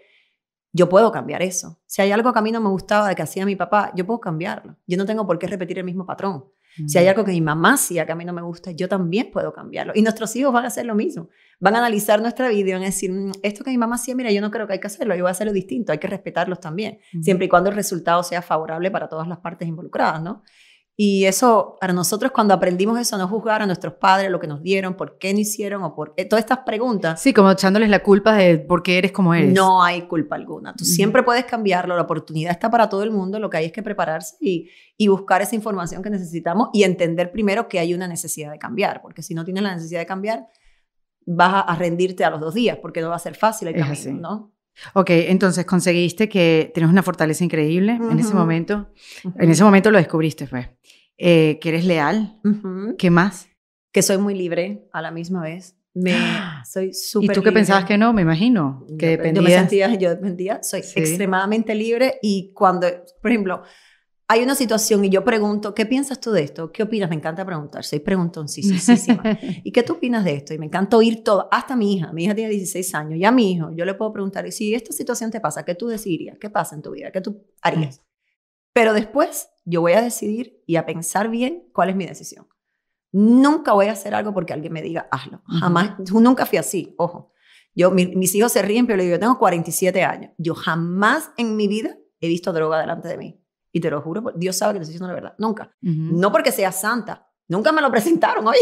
B: yo puedo cambiar eso. Si hay algo que a mí no me gustaba de que hacía mi papá, yo puedo cambiarlo. Yo no tengo por qué repetir el mismo patrón. Si hay mm. algo que mi mamá hacía que a mí no me gusta, yo también puedo cambiarlo. Y nuestros hijos van a hacer lo mismo. Van a analizar nuestra vida y van a decir, mm, esto que mi mamá hacía, mira, yo no creo que hay que hacerlo, yo voy a hacerlo distinto, hay que respetarlos también, siempre y cuando el resultado sea favorable para todas las partes involucradas, ¿no? Y eso, para nosotros cuando aprendimos eso, no juzgar a nuestros padres, lo que nos dieron, por qué no hicieron o por eh, todas estas preguntas. Sí, como
A: echándoles la culpa de por qué eres como eres. No
B: hay culpa alguna. Tú siempre puedes cambiarlo, la oportunidad está para todo el mundo, lo que hay es que prepararse y, buscar esa información que necesitamos y entender primero que hay una necesidad de cambiar, porque si no tienes la necesidad de cambiar, vas a, rendirte a los dos días, porque no va a ser fácil el ¿no?
A: Ok, entonces conseguiste que tienes una fortaleza increíble en ese momento. En ese momento lo descubriste, fue, pues. eh, que eres leal. ¿Qué más?
B: Que soy muy libre a la misma vez.
A: Me, ¡Ah!
B: soy súper ¿Y tú qué pensabas que
A: no? Me imagino. Que dependía. dependías. Yo me
B: sentía, yo dependía. Soy extremadamente libre y cuando, por ejemplo, hay una situación y yo pregunto, ¿qué piensas tú de esto? ¿Qué opinas? Me encanta preguntar, soy preguntoncísima. *laughs* ¿Y qué tú opinas de esto? Y me encanta oír todo, hasta mi hija, mi hija tiene 16 años, y a mi hijo, yo le puedo preguntar, y si esta situación te pasa, ¿qué tú decidirías? ¿Qué pasa en tu vida? ¿Qué tú harías? Mm. Pero después yo voy a decidir y a pensar bien cuál es mi decisión. Nunca voy a hacer algo porque alguien me diga, hazlo. Jamás, nunca fui así, ojo. Yo, mis hijos se ríen, pero yo tengo 47 años. Yo jamás en mi vida he visto droga delante de mí. Y te lo juro, Dios sabe que te es diciendo la verdad. Nunca. No porque sea santa. Nunca me lo presentaron, *laughs* oye,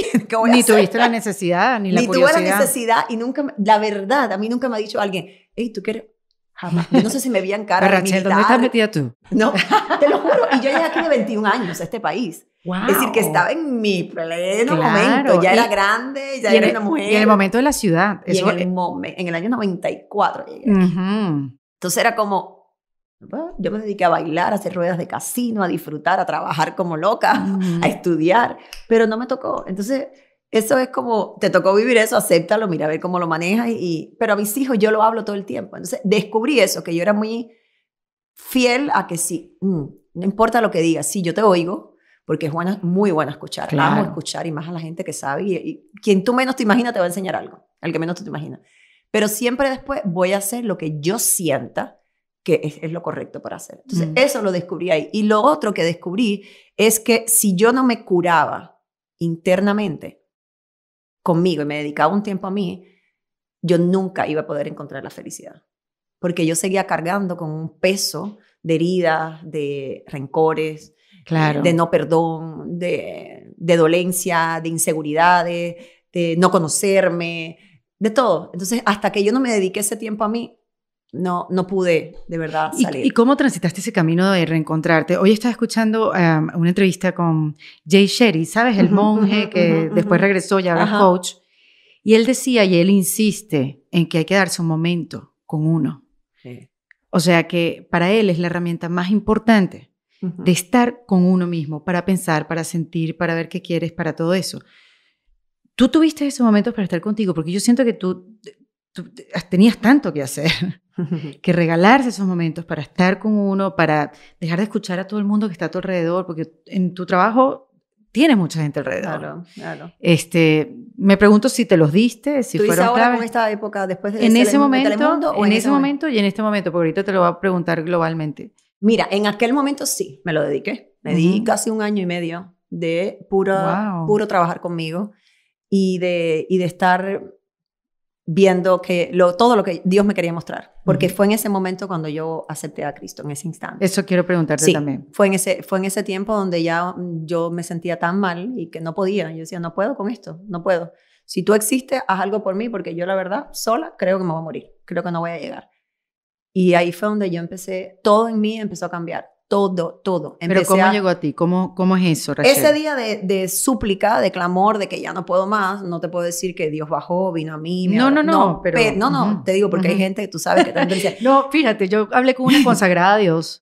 B: Ni tuviste la necesidad, ni la curiosidad. Ni tuve la necesidad y nunca, la verdad, a mí nunca me ha dicho alguien, hey, ¿tú quieres? Jamás. no sé si me veían cara Pero, Rachel, ¿dónde estás metida tú? *laughs* No, te lo juro. Y yo llegué aquí de 21 años a este país. Es decir, que estaba en mi pleno momento. Ya era grande, ya era una mujer. Y en el momento
A: de la ciudad.
B: en, el año 94 Entonces era como, yo me dediqué a bailar, a hacer ruedas de casino, a disfrutar, a trabajar como loca, *laughs* a estudiar, pero no me tocó. Entonces, eso es como, te tocó vivir eso, acéptalo, mira a ver cómo lo manejas. Y, pero a mis hijos yo lo hablo todo el tiempo. Entonces, descubrí eso, que yo era muy fiel a que sí, mm, no importa lo que digas, sí, yo te oigo, porque es buena, muy buena escuchar. vamos Amo escuchar y más a la gente que sabe. Y, y quien tú menos te imaginas te va a enseñar algo, al que menos tú te imaginas. Pero siempre después voy a hacer lo que yo sienta que es, lo correcto para hacer. Entonces, mm. eso lo descubrí ahí. Y lo otro que descubrí es que si yo no me curaba internamente conmigo y me dedicaba un tiempo a mí, yo nunca iba a poder encontrar la felicidad. Porque yo seguía cargando con un peso de heridas, de rencores,
A: de no
B: perdón, de, de dolencia, de inseguridades, de no conocerme, de todo. Entonces, hasta que yo no me dediqué ese tiempo a mí, no, no pude de verdad salir. ¿Y,
A: cómo transitaste ese camino de reencontrarte? Hoy estaba escuchando em, una entrevista con Jay Sherry, ¿sabes? El monje que después regresó y ahora coach. Y él decía, y él insiste en que hay que darse un momento con uno. O sea que para él es la herramienta más importante de estar con uno mismo, para pensar, para sentir, para ver qué quieres, para todo eso. Tú tuviste esos momentos para estar contigo, porque yo siento que tú tenías tanto que hacer. *laughs* que regalarse esos momentos para estar con uno, para dejar de escuchar a todo el mundo que está a tu alrededor, porque en tu trabajo tienes mucha gente alrededor. Claro, claro. Este, me pregunto si te los diste, si ¿Tú fueron ahora con
B: esta época después de en ese momento, en, ese, momento,
A: y en este momento, porque ahorita te lo voy a preguntar
B: globalmente. Mira, en aquel momento sí, me lo dediqué. Me di casi un año y medio de puro, puro trabajar conmigo y de, y de estar viendo que lo, todo lo que Dios me quería mostrar, porque fue en ese momento cuando yo acepté a Cristo, en ese instante.
A: Eso quiero preguntarte también.
B: Fue en, ese, fue en ese tiempo donde ya mm, yo me sentía tan mal y que no podía, yo decía, no puedo con esto, no puedo. Si tú existes, haz algo por mí, porque yo la verdad sola creo que me voy a morir, creo que no voy a llegar. Y ahí fue donde yo empecé, todo en mí empezó a cambiar todo, todo. Pero ¿cómo
A: llegó a ti? ¿Cómo, cómo es eso, Ese día
B: de, súplica, de clamor, de que ya no puedo más, no te puedo decir que Dios bajó, vino a mí. No, no, no, pero, no, te digo, porque hay gente
A: que tú sabes que también dice... *laughs* no, fíjate, yo hablé con una *laughs* consagrada a Dios,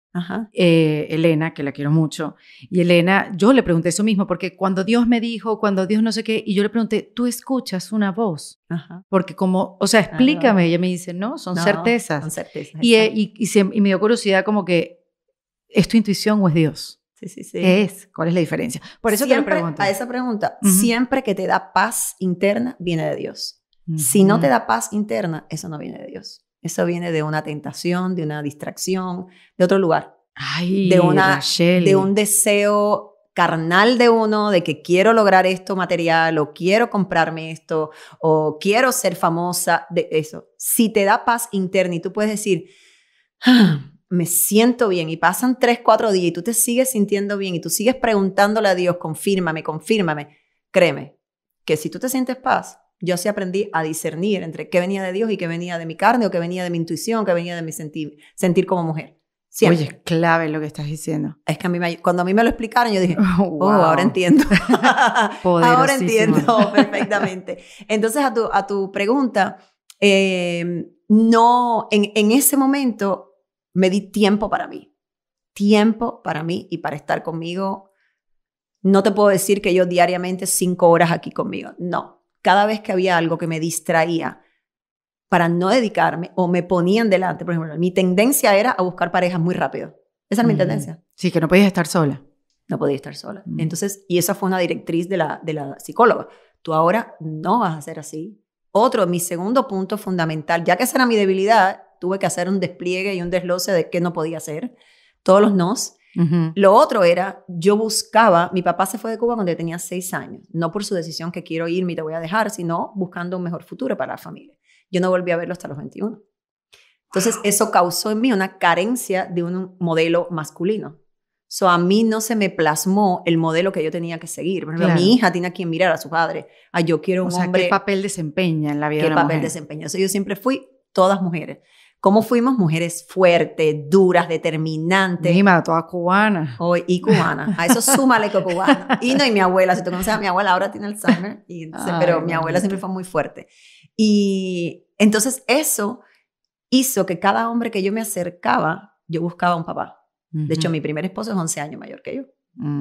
A: eh, Elena, que la quiero mucho, y Elena, yo le pregunté eso mismo, porque cuando Dios me dijo, cuando Dios no sé qué, y yo le pregunté, ¿tú escuchas una voz? Porque como, o sea, ah, explícame, ella me dice, no, son certezas. Son certezas. Y, eh, y me dio curiosidad como que ¿es tu intuición o es Dios? Sí, sí, sí. ¿Qué es? ¿Cuál es la diferencia? Por eso quiero te
B: pregunto. A esa pregunta, siempre que te da paz interna, viene de Dios. Si no te da paz interna, eso no viene de Dios. Eso viene de una tentación, de una distracción, de otro lugar.
A: Ay, de, una, de un
B: deseo carnal de uno, de que quiero lograr esto material o quiero comprarme esto o quiero ser famosa, de eso. Si te da paz interna y tú puedes decir, ah, me siento bien y pasan tres, cuatro días y tú te sigues sintiendo bien y tú sigues preguntándole a Dios, confírmame, confírmame, créeme que si tú te sientes paz, yo sí aprendí a discernir entre qué venía de Dios y qué venía de mi carne o qué venía de mi intuición, qué venía de mi sentir, sentir como mujer. Oye, es clave lo que estás diciendo. Es que a mí cuando a mí me lo explicaron, yo dije, *laughs* wow. Oh, ahora entiendo.
A: *laughs* ahora entiendo
B: *laughs* perfectamente. Entonces, a tu, pregunta, eh, no, en, en ese momento me di tiempo para mí, tiempo para mí y para estar conmigo. No te puedo decir que yo diariamente cinco horas aquí conmigo, no. Cada vez que había algo que me distraía para no dedicarme o me ponían delante, por ejemplo, mi tendencia era a buscar parejas muy rápido. Esa era mi mm. tendencia.
A: Sí, que no podías estar sola. No podía estar sola. Mm.
B: Entonces, y esa fue una directriz de la, de la psicóloga. Tú ahora no vas a ser así. Otro, mi segundo punto fundamental, ya que esa era mi debilidad, tuve que hacer un despliegue y un desloce de qué no podía hacer, todos los nos. Lo otro era, yo buscaba, mi papá se fue de Cuba cuando yo tenía seis años, no por su decisión que quiero irme y te voy a dejar, sino buscando un mejor futuro para la familia. Yo no volví a verlo hasta los 21. Entonces, eso causó en mí una carencia de un modelo masculino. So, a mí no se me plasmó el modelo que yo tenía que seguir. mi hija tiene a quien mirar a su padre. a ah, yo quiero un o hombre. ¿Qué papel desempeña en la vida de ¿Qué papel desempeña? yo siempre fui todas mujeres cómo fuimos mujeres fuertes, duras, determinantes. Y toda cubana. Hoy, y cubana. A eso súmale que cubana. Y no, y mi abuela, si tú conoces a mi abuela, ahora tiene Alzheimer, y, pero mi abuela siempre fue muy fuerte. Y entonces eso hizo que cada hombre que yo me acercaba, yo buscaba un papá. De hecho, mi primer esposo es 11 años mayor que yo,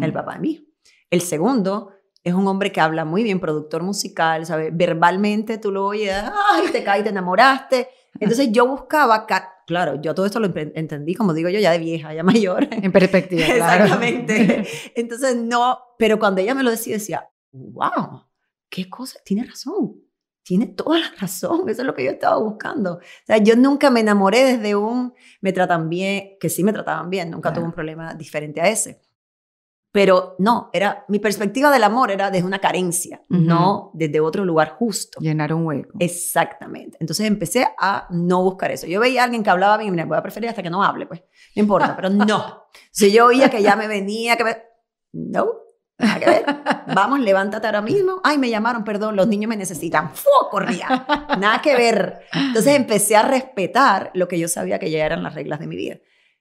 B: el mm. papá de mí. El segundo es un hombre que habla muy bien, productor musical, ¿sabes? Verbalmente tú lo oyes, ay, te caí, te enamoraste. *laughs* Entonces yo buscaba, claro, yo todo esto lo entendí, como digo yo, ya de vieja, ya mayor. *laughs* En perspectiva, claro. Exactamente. *laughs* Entonces no, pero cuando ella me lo decía, decía, wow, qué cosa, tiene razón, tiene toda la razón, eso es lo que yo estaba buscando. O sea, yo nunca me enamoré desde un, me tratan bien, que sí me trataban bien, nunca tuve un problema diferente a ese. Pero no, era mi perspectiva del amor era desde una carencia, no desde otro lugar justo. Llenar un hueco. Exactamente. Entonces empecé a no buscar eso. Yo veía a alguien que hablaba bien, me voy a preferir hasta que no hable, pues. No importa, pero no. Si *laughs* yo oía que ya me venía, que me... No, que ver, vamos, levántate ahora mismo. Ay, me llamaron, perdón, los niños me necesitan. ¡Fu! Corría. Nada que ver. Entonces empecé a respetar lo que yo sabía que ya eran las reglas de mi vida.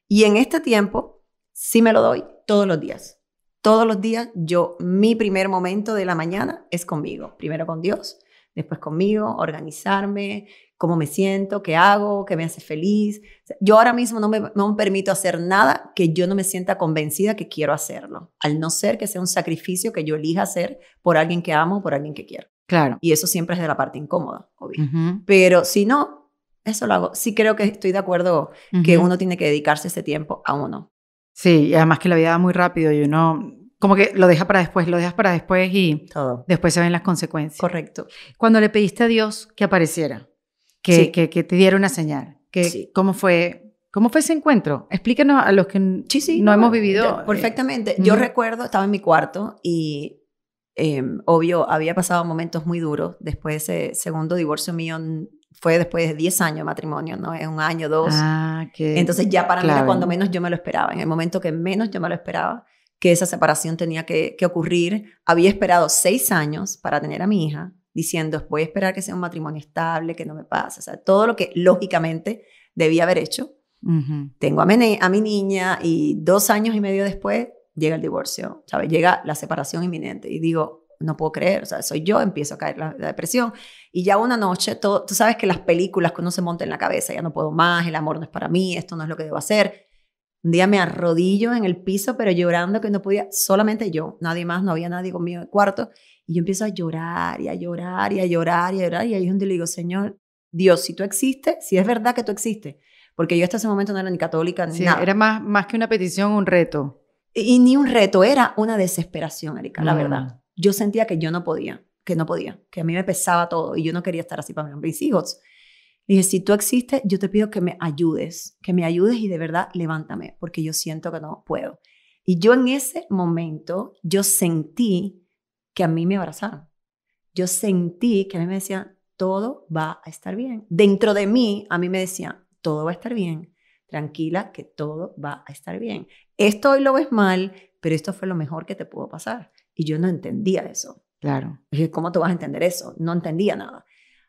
B: Y en este tiempo sí me lo doy todos los días. Todos los días yo, mi primer momento de la mañana es conmigo, primero con Dios, después conmigo, organizarme, cómo me siento, qué hago, qué me hace feliz. Yo ahora mismo no me, permito hacer nada que yo no me sienta convencida que quiero hacerlo, al no ser que sea un sacrificio que yo elija hacer por alguien que amo, por alguien que quiero. Claro. Y eso siempre es de la parte incómoda, obvio. Pero si no, eso lo hago. Sí creo que estoy de acuerdo que uno tiene que dedicarse ese tiempo
A: a uno. Sí, y además que la vida va muy rápido y uno como que lo deja para después, lo dejas para después y Todo. después se ven las consecuencias. Correcto. Cuando le pediste a Dios que apareciera, que, te diera una señal, que, ¿cómo fue ¿Cómo fue ese encuentro? Explícanos a los que no, hemos vivido. Eh, perfectamente. Yo recuerdo, estaba en mi cuarto
B: y em, obvio había pasado momentos muy duros. Después de ese segundo divorcio mío fue después de 10 años de matrimonio, ¿no? Es un año, dos. Ah,
A: Entonces ya para mí era cuando
B: menos yo me lo esperaba, en el momento que menos yo me lo esperaba, que esa separación tenía que, ocurrir. Había esperado seis años para tener a mi hija, diciendo, voy a esperar que sea un matrimonio estable, que no me pase, o sea, todo lo que lógicamente debía haber hecho. Tengo a mi, a mi niña y dos años y medio después llega el divorcio, ¿sabes? Llega la separación inminente y digo, no puedo creer, o sea, soy yo, empiezo a caer la, depresión. Y ya una noche, todo, tú sabes que las películas que uno se monta en la cabeza, ya no puedo más, el amor no es para mí, esto no es lo que debo hacer. Un día me arrodillo en el piso, pero llorando que no podía, solamente yo, nadie más, no había nadie conmigo en el cuarto. Y yo empiezo a llorar y a llorar y a llorar y a llorar. Y ahí es donde le digo, Señor, Dios, si tú existes, si es verdad que tú existes, porque yo hasta ese momento no era ni católica ni nada. Era más, más que una petición, un reto. Y, ni un reto, era una desesperación, Erika, la mm. verdad yo sentía que yo no podía, que no podía, que a mí me pesaba todo y yo no quería estar así para mis hijos. Y dije, si tú existes, yo te pido que me ayudes, que me ayudes y de verdad levántame, porque yo siento que no puedo. Y yo en ese momento, yo sentí que a mí me abrazaron. Yo sentí que a mí me decían, todo va a estar bien. Dentro de mí, a mí me decían, todo va a estar bien. Tranquila, que todo va a estar bien. Esto hoy lo ves mal, pero esto fue lo mejor que te pudo pasar. Y yo no entendía eso.
A: Claro. Dije,
B: ¿cómo tú vas a entender eso? No entendía nada.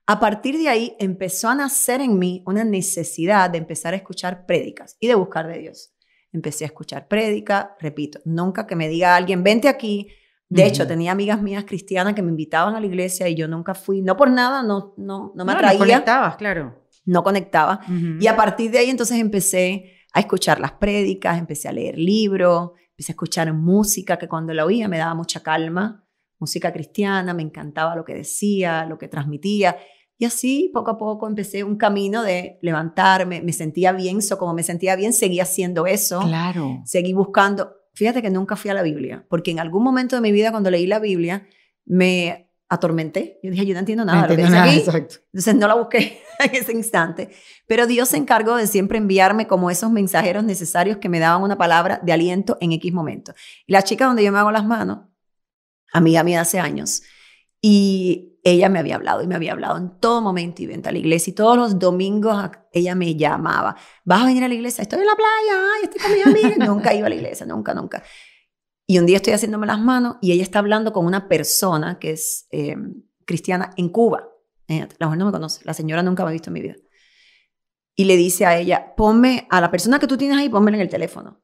B: A partir de ahí empezó a nacer en mí una necesidad de empezar a escuchar prédicas y de buscar de Dios. Empecé a escuchar prédica, repito, nunca que me diga alguien, vente aquí. De hecho, tenía amigas mías cristianas que me invitaban a la iglesia y yo nunca fui, no por nada, no, no, no me atraía. No conectabas, claro. No conectaba. Y a partir de ahí entonces empecé a escuchar las prédicas, empecé a leer libros, Empecé a escuchar música que cuando la oía me daba mucha calma, música cristiana, me encantaba lo que decía, lo que transmitía. Y así poco a poco empecé un camino de levantarme, me sentía bien, so como me sentía bien, seguí haciendo eso. Claro. Seguí buscando. Fíjate que nunca fui a la Biblia, porque en algún momento de mi vida cuando leí la Biblia me atormenté. Yo dije, yo no entiendo nada. No entiendo Entonces no la busqué *laughs* en ese instante. Pero Dios se encargó de siempre enviarme como esos mensajeros necesarios que me daban una palabra de aliento en X momento. Y la chica donde yo me hago las manos, amiga mía hace años, y ella me había hablado y me había hablado en todo momento y venta a la iglesia y todos los domingos ella me llamaba, vas a venir a la iglesia, estoy en la playa, estoy con mis *laughs* nunca iba a la iglesia, nunca, nunca. Y un día estoy haciéndome las manos y ella está hablando con una persona que es eh, cristiana en Cuba. la mujer no me conoce, la señora nunca me ha visto en mi vida. Y le dice a ella, ponme a la persona que tú tienes ahí, ponmela en el teléfono.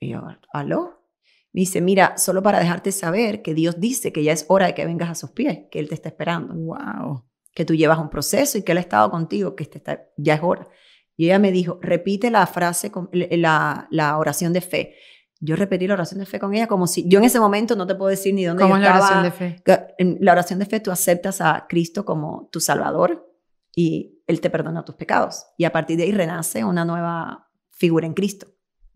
B: Y yo, ¿aló? dice, mira, solo para dejarte saber que Dios dice que ya es hora de que vengas a sus pies, que Él te está esperando. ¡Wow! Que tú llevas un proceso y que Él ha estado contigo, que está, ya es hora. Y ella me dijo, repite la frase, la oración de fe. Yo repetí la oración de fe con ella como si yo en ese momento no te puedo decir ni dónde estaba... ¿Cómo es la oración de fe? En la oración de fe tú aceptas a Cristo como tu Salvador y Él te perdona tus pecados. Y a partir de ahí renace una nueva figura en Cristo.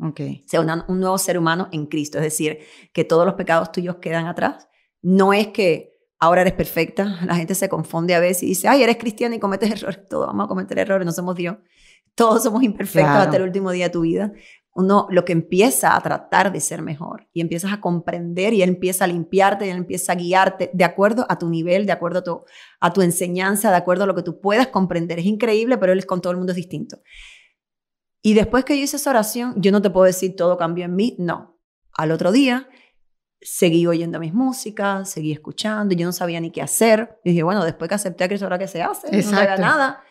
B: Okay. O sea, un nuevo ser humano en Cristo. Es decir, que todos los pecados tuyos quedan atrás. No es que ahora eres perfecta. La gente se confunde a veces y dice, ay, eres cristiana y cometes *laughs* errores. Todos vamos a cometer errores, no somos Dios. Todos somos imperfectos hasta el último día de tu vida uno lo que empieza a tratar de ser mejor y empiezas a comprender y él empieza a limpiarte y él empieza a guiarte de acuerdo a tu nivel, de acuerdo a tu, a tu enseñanza, de acuerdo a lo que tú puedas comprender. Es increíble, pero él es con todo el mundo es distinto. Y después que yo hice esa oración, yo no te puedo decir todo cambió en mí, no. Al otro día seguí oyendo mis músicas, seguí escuchando, yo no sabía ni qué hacer. Y dije, bueno, después que acepté a Cristo, ahora qué se hace, no haga nada.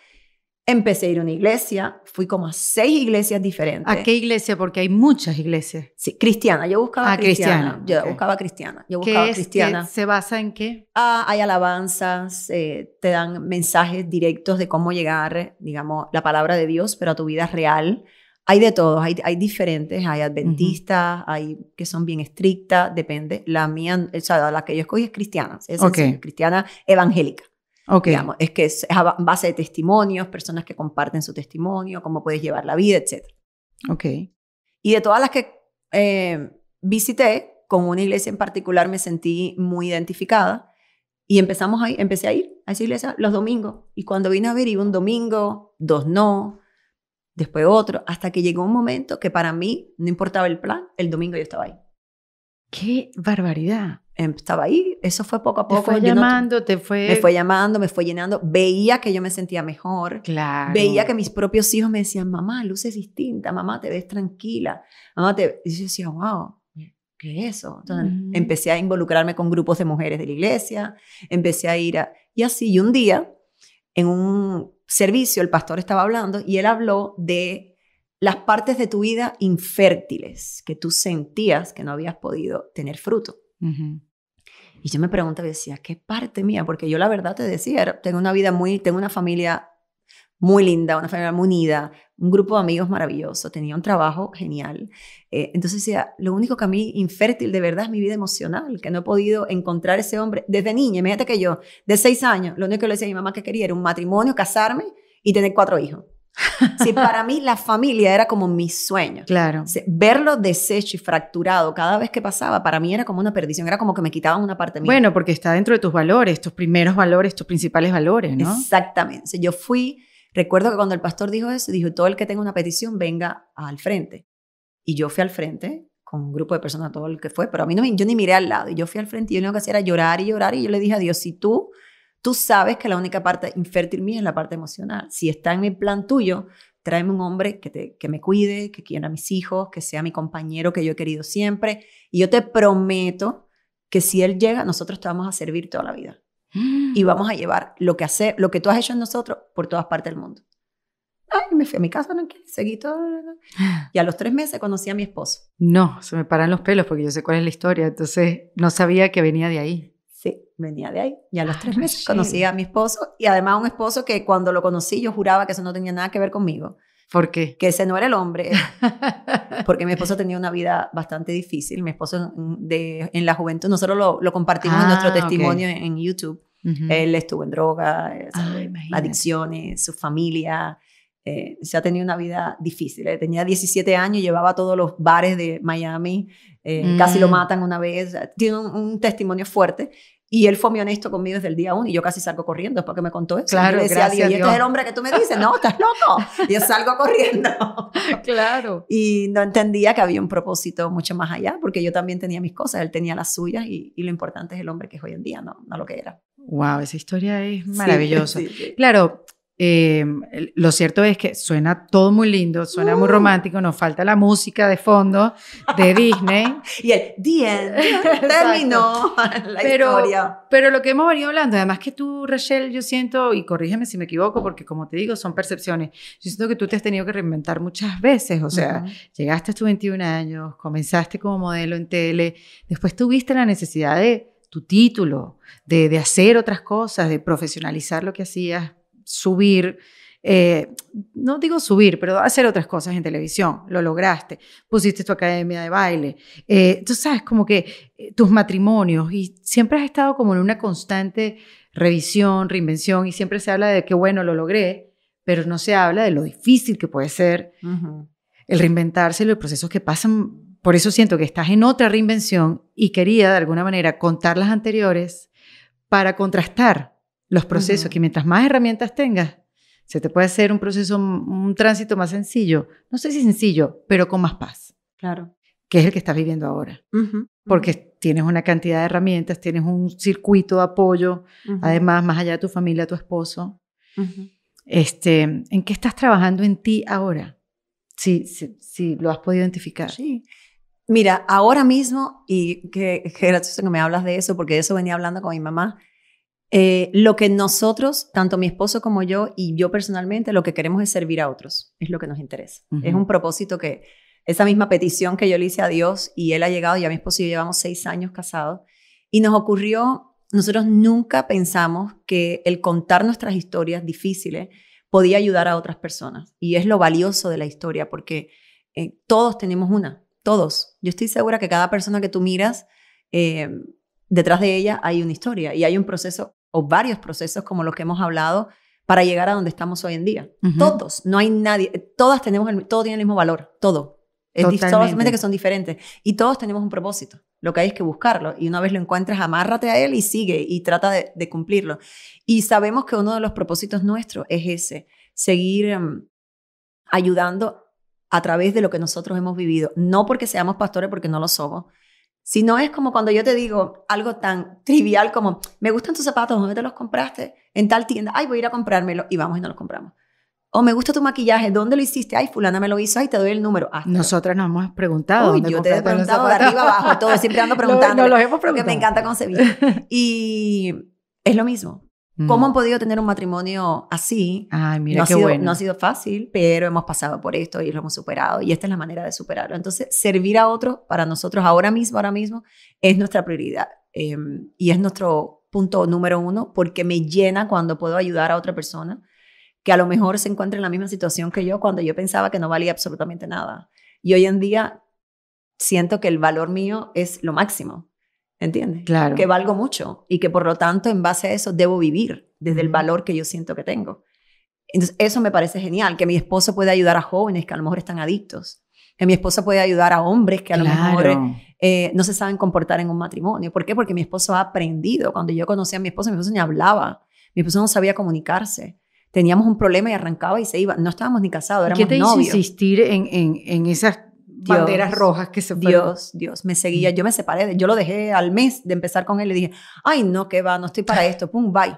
B: Empecé a ir a una iglesia, fui como a seis iglesias diferentes. ¿A qué iglesia? Porque
A: hay muchas iglesias. Sí, cristiana. Yo buscaba ah, cristiana. Yo buscaba cristiana.
B: Yo buscaba cristiana. ¿Se basa en qué? Ah, hay alabanzas, eh, te dan mensajes directos de cómo llegar, digamos, la palabra de Dios, pero a tu vida real. Hay de todos, hay, diferentes, hay adventistas, hay que son bien estrictas, depende. La mía, o sea, la que yo escogí es cristiana, es cristiana evangélica. Okay. es que es a base de testimonios, personas que comparten su testimonio, cómo puedes llevar la vida, etc. Ok. Y de todas las que eh, visité, con una iglesia en particular me sentí muy identificada y empezamos empecé a ir a esa iglesia los domingos. Y cuando vine a ver, iba un domingo, dos no, después otro, hasta que llegó un momento que para mí no importaba el plan, el domingo yo estaba ahí.
A: ¡Qué barbaridad! Em, estaba
B: ahí, eso fue poco a poco. Te fue llamando, te fue... Me fue llamando, me fue llenando, veía que yo me sentía mejor, claro. veía que mis propios hijos me decían, mamá, luces distinta, mamá, te ves tranquila, mamá, te... Y yo decía, wow, ¿qué es eso? Entonces, empecé a involucrarme con grupos de mujeres de la iglesia, empecé a ir a... Y así, y un día, en un servicio, el pastor estaba hablando y él habló de las partes de tu vida infértiles que tú sentías que no habías podido tener fruto. Uh y yo me preguntaba decía, ¿qué parte mía? Porque yo la verdad te decía, tengo una vida muy, tengo una familia muy linda, una familia muy unida, un grupo de amigos maravilloso, tenía un trabajo genial. Eh, entonces decía, lo único que a mí infértil de verdad es mi vida emocional, que no he podido encontrar ese hombre desde niña. Imagínate que yo, de seis años, lo único que le decía a mi mamá que quería era un matrimonio, casarme y tener cuatro hijos. Sí, para mí la familia era como mi sueño. Claro. verlo deshecho y fracturado cada vez que pasaba, para mí era como una perdición, era como que me quitaban una parte mía. Bueno, porque está dentro de tus valores, tus primeros valores, tus principales valores, ¿no? Exactamente. Yo fui, recuerdo que cuando el pastor dijo eso, dijo, todo el que tenga una petición venga al frente. Y yo fui al frente con un grupo de personas, todo el que fue, pero a mí no, yo ni miré al lado. Y yo fui al frente y yo lo único que hacía era llorar y llorar y yo le dije a Dios, si tú Tú sabes que la única parte infértil mía es la parte emocional. Si está en mi plan tuyo, tráeme un hombre que, me cuide, que quiera a mis hijos, que sea mi compañero que yo he querido siempre. Y yo te prometo que si él llega, nosotros te vamos a servir toda la vida. Y *gasps* vamos a llevar lo que, hace, lo que tú has hecho en nosotros por todas partes del mundo. Ay, me fui a mi casa, no seguí todo. *gasps* Y a los tres meses conocí a mi esposo.
A: No, se me paran los pelos porque yo sé cuál es la historia. Entonces, no sabía que venía de ahí. Sí, venía de ahí. Y a los ah, tres meses conocí a mi
B: esposo y además un esposo que cuando lo conocí yo juraba que eso no tenía nada que ver conmigo. ¿Por qué? Que ese no era el hombre. *laughs* Porque mi esposo tenía una vida bastante difícil. Mi esposo de, en la juventud, nosotros lo, compartimos en nuestro ah, testimonio en, YouTube. Él estuvo en droga, eh, ah, adicciones, su familia, eh, se ha tenido una vida difícil. Eh. Tenía 17 años, llevaba todos los bares de Miami, eh, casi lo mm. matan una vez, tiene un, testimonio fuerte. Y él fue muy honesto conmigo desde el día uno y yo casi salgo corriendo porque me contó eso. Claro, y decía, gracias, ¿Y este es el hombre que tú me dices, no, estás loco. Y yo salgo corriendo. *laughs* claro. Y no entendía que había un propósito mucho más allá porque yo también tenía mis cosas, él tenía las suyas y, lo importante es el hombre que es hoy en día, no, no lo que era.
A: Wow, esa historia es maravillosa. Claro, Em, lo cierto es que suena todo muy lindo, suena muy uh. romántico, nos falta la música de fondo de Disney. *laughs* y el día *laughs* terminó *laughs* la pero, historia. Pero lo que hemos venido hablando, además que tú, Rachel, yo siento, y corrígeme si me equivoco, porque como te digo, son percepciones, yo siento que tú te has tenido que reinventar muchas veces, o sea, llegaste a tus 21 años, comenzaste como modelo en tele, después tuviste la necesidad de tu título, de, de hacer otras cosas, de profesionalizar lo que hacías subir, eh, no digo subir, pero hacer otras cosas en televisión, lo lograste, pusiste tu academia de baile, eh, tú sabes, como que eh, tus matrimonios y siempre has estado como en una constante revisión, reinvención y siempre se habla de que bueno, lo logré, pero no se habla de lo difícil que puede ser el reinventarse, los procesos que pasan. Por eso siento que estás en otra reinvención y quería de alguna manera contar las anteriores para contrastar los procesos, que mientras más herramientas tengas, se te puede hacer un proceso, un tránsito más sencillo, no sé si sencillo, pero con más paz. Claro. Que es el que estás viviendo ahora. Porque tienes una cantidad de herramientas, tienes un circuito de apoyo, además, más allá de tu familia, tu esposo. este, ¿En qué estás trabajando en ti ahora? Si, si, lo has podido identificar.
B: Sí. Mira, ahora mismo, y qué, qué gracioso que me hablas de eso, porque de eso venía hablando con mi mamá, eh, lo que nosotros, tanto mi esposo como yo y yo personalmente, lo que queremos es servir a otros, es lo que nos interesa. Es un propósito que, esa misma petición que yo le hice a Dios y él ha llegado, y a mi esposo y yo llevamos seis años casados, y nos ocurrió, nosotros nunca pensamos que el contar nuestras historias difíciles podía ayudar a otras personas. Y es lo valioso de la historia, porque eh, todos tenemos una, todos. Yo estoy segura que cada persona que tú miras, eh, detrás de ella hay una historia y hay un proceso o varios procesos como los que hemos hablado para llegar a donde estamos hoy en día. Todos, no hay nadie, eh, todas tenemos todo tiene el mismo valor, todo.
A: Es solamente que
B: son diferentes y todos tenemos un propósito. Lo que hay es que buscarlo y una vez lo encuentras, amárrate a él y sigue y trata de, cumplirlo. Y sabemos que uno de los propósitos nuestros es ese, seguir em, ayudando a través de lo que nosotros hemos vivido, no porque seamos pastores, porque no lo somos, si no es como cuando yo te digo algo tan trivial como, me gustan tus zapatos, ¿dónde te los compraste? En tal tienda, ay, voy a ir a comprármelo y vamos y no los compramos. O me gusta tu maquillaje, ¿dónde lo hiciste? Ay, fulana me lo hizo, ay, te doy el número. Ah, Nosotras nos hemos preguntado. Uy, yo te he preguntado de arriba abajo, todo, siempre ando *laughs* preguntando. no, no los hemos preguntado. Porque me encanta concebir. Y es lo mismo. ¿Cómo han mm. podido tener un matrimonio así? Ay, mira no ha sido, bueno. No ha sido fácil, pero hemos pasado por esto y lo hemos superado. Y esta es la manera de superarlo. Entonces, servir a otro para nosotros ahora mismo, ahora mismo, es nuestra prioridad. Em, y es nuestro punto número uno, porque me llena cuando puedo ayudar a otra persona que a lo mejor se encuentra en la misma situación que yo cuando yo pensaba que no valía absolutamente nada. Y hoy en día siento que el valor mío es lo máximo. ¿entiendes? Claro. Que valgo mucho y que por lo tanto en base a eso debo vivir desde el valor que yo siento que tengo. Entonces, eso me parece genial, que mi esposo puede ayudar a jóvenes que a lo mejor están adictos, que mi esposo puede ayudar a hombres que a lo mejor eh, eh, no se saben comportar en un matrimonio. ¿Por qué? Porque mi esposo ha aprendido. Cuando yo conocí a mi esposo, mi esposo ni hablaba, mi esposo no sabía comunicarse. Teníamos un problema y arrancaba y se iba. No estábamos ni casados, éramos novios. ¿Qué te hizo
A: insistir en, en, en banderas
B: rojas que se fueron. Dios, Dios, me seguía, mm. yo me separé, yo lo dejé al mes de empezar con él, le dije, ay, no, que va, no estoy para *laughs* esto, pum, bye.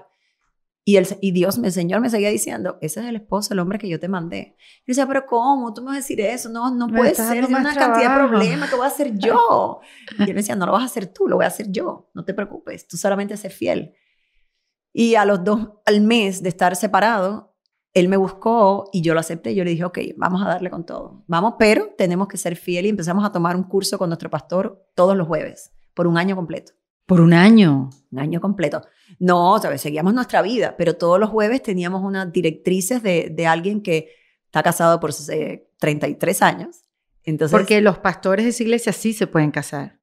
B: Y, el, y Dios, el Señor, me seguía diciendo, ese es el esposo, el hombre que yo te mandé. yo decía, pero ¿cómo? ¿Tú me vas a decir eso? No, no me puede ser, una cantidad de problemas voy a hacer *laughs* yo. Y él me decía, no lo vas a hacer tú, lo voy a hacer yo, no te preocupes, tú solamente sé fiel. Y a los dos, al mes de estar separado, él me buscó y yo lo acepté. Yo le dije, ok, vamos a darle con todo. Vamos, pero tenemos que ser fieles y empezamos a tomar un curso con nuestro pastor todos los jueves, por un año completo.
A: Por un año.
B: Un año completo. No, ¿sabes? seguíamos nuestra vida, pero todos los jueves teníamos unas directrices de, alguien que está casado por 33 eh, años. Entonces, Porque los
A: pastores de esa iglesia sí se pueden casar.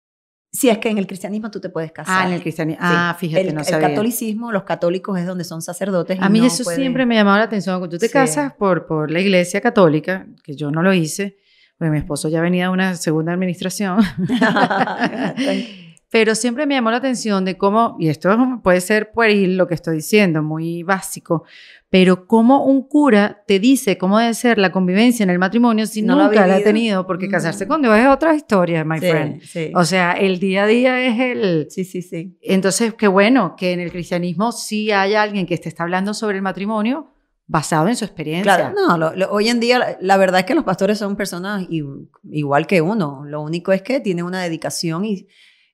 B: Si es que en el cristianismo tú te puedes casar. Ah, en el cristianismo. Ah, fíjate, no sabía. El catolicismo, los católicos es donde son sacerdotes. A mí eso siempre me ha llamado
A: la atención. Cuando tú te casas por, por la iglesia católica, que yo no lo hice, porque mi esposo ya venía de una segunda administración. *laughs* *laughs* pero siempre me llamó la atención de cómo, y esto puede ser pueril lo que estoy diciendo, muy básico, pero cómo un cura te dice cómo debe ser la convivencia en el matrimonio si no nunca la ha tenido, porque mm. casarse con Dios es otra historia, my friend. O sea, el día a día es el... Sí, sí, sí. Entonces, qué bueno que en el cristianismo sí hay alguien que te está hablando sobre el matrimonio, basado en su experiencia. Claro, no, hoy en día la, verdad es que los pastores son personas igual que
B: uno, lo único es que tienen una dedicación y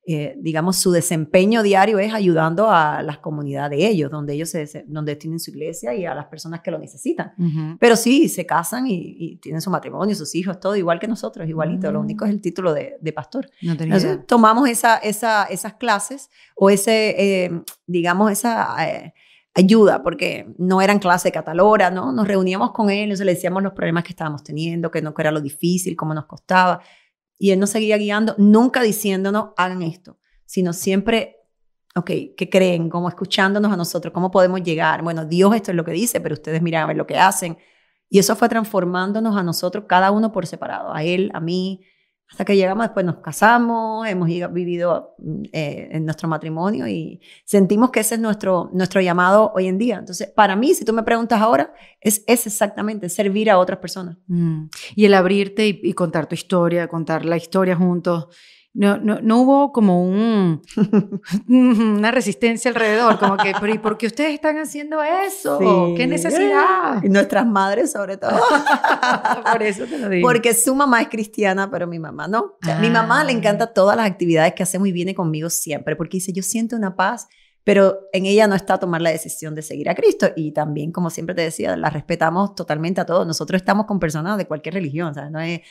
B: eh, digamos, su desempeño diario es ayudando a las comunidades de ellos, donde ellos donde tienen su iglesia y a las personas que lo necesitan. Pero sí, se casan y, tienen su matrimonio, sus hijos, todo igual que nosotros, igualito. Lo mm. único es el título de, pastor. Entonces, tomamos esas clases o ese, eh, digamos, esa... Eh, ayuda, porque no eran clases de catalora, ¿no? Nos reuníamos con ellos le decíamos los problemas que estábamos teniendo, que no que era lo difícil, cómo nos costaba. Y Él nos seguía guiando, nunca diciéndonos, hagan esto, sino siempre, ok, ¿qué creen? Como escuchándonos a nosotros, ¿cómo podemos llegar? Bueno, Dios esto es lo que dice, pero ustedes miran a ver lo que hacen. Y eso fue transformándonos a nosotros, cada uno por separado, a Él, a mí, hasta que llegamos, después nos casamos, hemos vivido mm, eh, en nuestro matrimonio y sentimos que ese es nuestro, nuestro llamado hoy en día. Entonces, para mí, si tú me preguntas ahora, es,
A: es exactamente servir
B: a otras personas.
A: Mm. Y el abrirte y contar tu historia, contar la historia juntos no, no, no hubo como *laughs* *laughs* una resistencia alrededor, como que, pero por qué ustedes están haciendo eso? ¿Qué necesidad?
B: nuestras madres sobre todo. *laughs*
A: por eso te lo digo. Porque
B: su mamá es cristiana, pero mi mamá no. Mi mamá le ah. encanta todas las actividades que hace y bien conmigo siempre, porque dice, yo siento una paz pero en ella no está tomar la decisión de seguir a Cristo. Y también, como siempre te decía, la respetamos totalmente a todos. Nosotros estamos con personas de cualquier religión, ¿sabes? no es,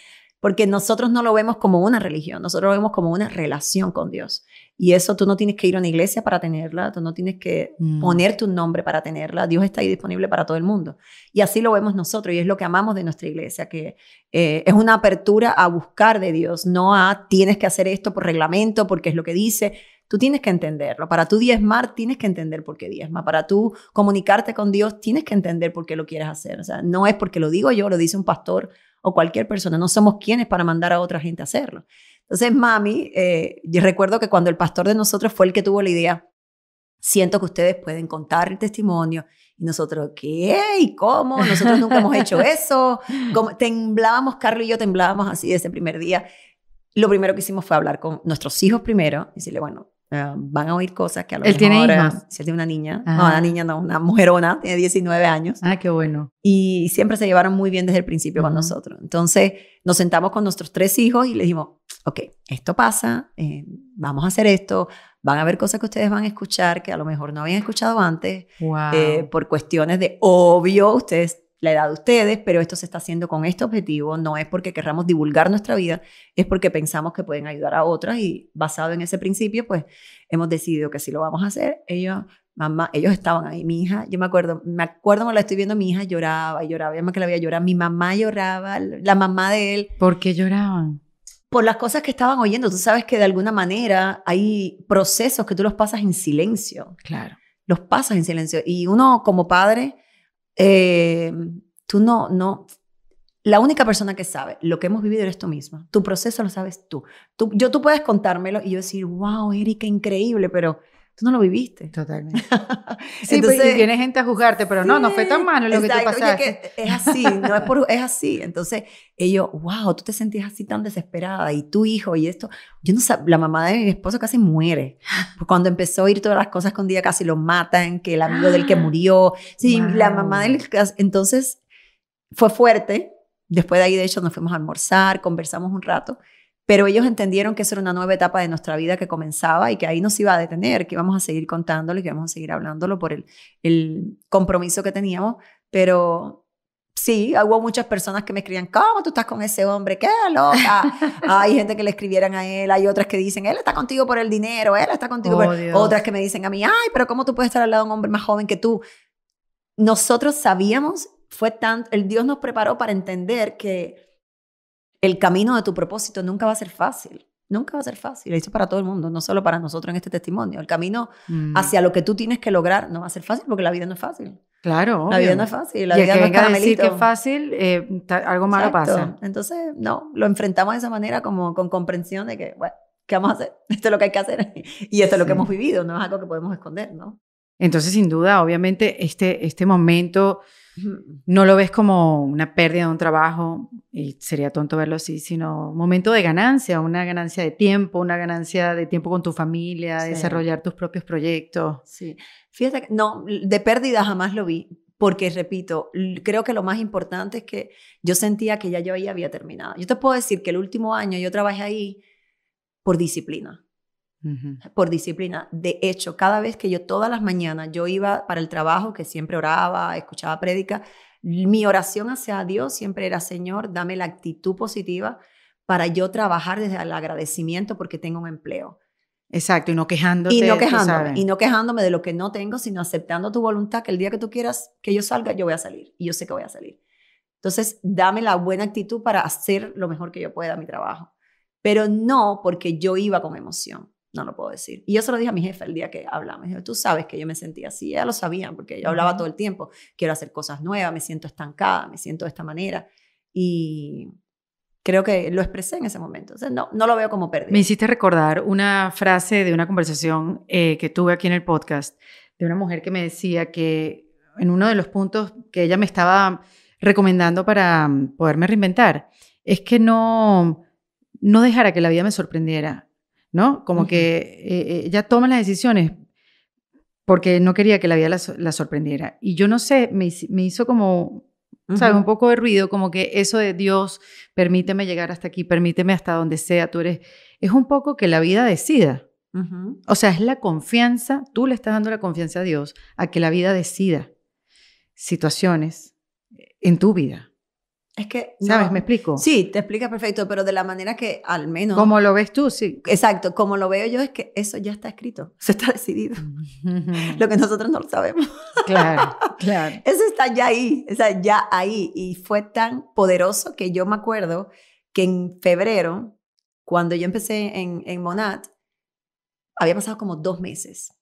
B: porque nosotros no lo vemos como una religión, nosotros lo vemos como una relación con Dios. Y eso tú no tienes que ir a una iglesia para tenerla, tú no tienes que mm. poner tu nombre para tenerla, Dios está ahí disponible para todo el mundo. Y así lo vemos nosotros y es lo que amamos de nuestra iglesia, que eh, es una apertura a buscar de Dios, no a tienes que hacer esto por reglamento, porque es lo que dice, Tú tienes que entenderlo. Para tú diezmar, tienes que entender por qué diezma. Para tú comunicarte con Dios, tienes que entender por qué lo quieres hacer. O sea, no es porque lo digo yo, lo dice un pastor o cualquier persona. No somos quienes para mandar a otra gente a hacerlo. Entonces, mami, eh, yo recuerdo que cuando el pastor de nosotros fue el que tuvo la idea, siento que ustedes pueden contar el testimonio. Y nosotros, ¿qué? ¿Y cómo? Nosotros nunca hemos hecho *laughs* eso. Temblábamos, Carlos y yo temblábamos así ese primer día. Lo primero que hicimos fue hablar con nuestros hijos primero y decirle, bueno, Ah, van a oír cosas que a lo ¿Él Tiene eh, hijas? si tiene una niña. No, una niña no, una mujerona, *laughs* tiene 19 años. Ah, qué bueno. Y siempre se llevaron muy bien desde el principio con nosotros. Entonces nos sentamos con nuestros tres hijos y les dijimos, ok, esto pasa, eh, vamos a hacer esto, van a ver cosas que ustedes van a escuchar que a lo mejor no habían escuchado antes,
A: wow. Eh,
B: por cuestiones de, obvio, ustedes la edad de ustedes, pero esto se está haciendo con este objetivo, no es porque querramos divulgar nuestra vida, es porque pensamos que pueden ayudar a otras y basado en ese principio, pues hemos decidido que si lo vamos a hacer, ellos mamá, ellos estaban ahí, mi hija, yo me acuerdo, me acuerdo cuando la estoy viendo, mi hija lloraba y lloraba, ya que la había llorar, mi mamá lloraba, la mamá de él.
A: ¿Por qué lloraban?
B: Por las cosas que estaban oyendo, tú sabes que de alguna manera hay procesos que tú los pasas en silencio. Claro. Los pasas en silencio y uno como padre Em, tú no, no, la única persona que sabe lo que hemos vivido eres tú misma. Tu proceso lo sabes tú. tú yo tú puedes contármelo y yo decir, wow, Erika, increíble, pero no lo viviste. Totalmente. *laughs* sí, pues, Entonces, viene
A: gente a juzgarte, pero no, no fue tan malo lo que te pasaste.
B: es así, no es, por, es así. Entonces, ellos, wow, tú te sentías así tan desesperada y tu hijo y esto. Yo no sé la mamá de mi esposo casi muere. *laughs* Cuando empezó a ir todas las cosas con día casi lo matan, que el amigo del que *gasps* murió. Sí, la mamá del. Entonces, fue fuerte. Después de ahí, de hecho, nos fuimos a almorzar, conversamos un rato pero ellos entendieron que eso era una nueva etapa de nuestra vida que comenzaba y que ahí nos iba a detener, que íbamos a seguir contándolo y que íbamos a seguir hablándolo por el, el compromiso que teníamos, pero sí, hubo muchas personas que me escribían, ¿cómo tú estás con ese hombre? ¡Qué loca! *laughs* hay gente que le escribieran a él, hay otras que dicen, él está contigo por el dinero, él está contigo oh, por... Otras que me dicen a mí, ay, pero ¿cómo tú puedes estar al lado de un hombre más joven que tú? Nosotros sabíamos, fue tanto, el Dios nos preparó para entender que el camino de tu propósito nunca va a ser fácil. Nunca va a ser fácil. hizo para todo el mundo, no solo para nosotros en este testimonio. El camino mm. hacia lo que tú tienes que lograr no va a ser fácil porque la vida no es fácil.
A: Claro. La vida no es fácil. La y vida que decir que fácil, eh,
B: algo malo pasa. Entonces, no, lo enfrentamos de esa manera, como con comprensión de que, bueno, ¿qué vamos a hacer? *laughs* Esto es lo que hay que hacer y esto es lo que hemos vivido, no es algo que podemos esconder, ¿no?
A: Entonces, sin duda, obviamente, este, este momento *laughs* No lo ves como una pérdida de un trabajo, y sería tonto verlo así, sino un momento de ganancia, una ganancia de tiempo, una ganancia de tiempo con tu familia, desarrollar tus propios proyectos. Sí.
B: Fíjate, no, de pérdida jamás lo vi, porque repito, creo que lo más importante es que yo sentía que ya yo ahí había terminado. Yo te puedo decir que el último año yo trabajé ahí por disciplina por disciplina. De hecho, cada vez que yo todas las mañanas yo iba para el trabajo, que siempre oraba, escuchaba prédica, mi oración hacia Dios siempre era, Señor, dame la actitud positiva para yo trabajar desde el agradecimiento porque tengo un empleo.
A: Exacto, y no quejándote. Y no quejándome, y no
B: quejándome de lo que no tengo, sino aceptando tu voluntad, que el día que tú quieras que yo salga, yo voy a salir, y yo sé que voy a salir. Entonces, dame la buena actitud para hacer lo mejor que yo pueda mi trabajo, pero no porque yo iba con emoción no lo puedo decir. Y yo se lo dije a mi jefe el día que hablamos. tú sabes que yo me sentía así, ella lo sabían porque yo hablaba todo el tiempo, quiero hacer cosas nuevas, me siento estancada, me siento de esta manera. Y creo que lo expresé en ese momento. O sea, no, no lo veo como pérdida.
A: Me hiciste recordar una frase de una conversación eh, que tuve aquí en el podcast de una mujer que me decía que en uno de los puntos que ella me estaba recomendando para mm, poderme reinventar es que no, no dejara que la vida me sorprendiera ¿no? Como que eh, eh, ya ella toma las decisiones porque no quería que la vida la, sorprendiera. Y yo no sé, me, me hizo como, Un poco de ruido, como que eso de Dios, permíteme llegar hasta aquí, permíteme hasta donde sea, tú eres... Es un poco que la vida decida. O sea, es la confianza, tú le estás dando la confianza a Dios a que la vida decida situaciones eh, en tu vida.
B: Es que, ¿sabes? ¿Me explico? Sí, te explicas perfecto, pero de la manera que al menos... Como lo ves tú, sí. Exacto, como lo veo yo es que eso ya está escrito, se *laughs* está decidido. *laughs* lo que nosotros no lo sabemos.
A: claro, *laughs* claro.
B: Eso está ya ahí, o ya ahí. Y fue tan poderoso que yo me acuerdo que en febrero, cuando yo empecé en, en Monat, había pasado como dos meses.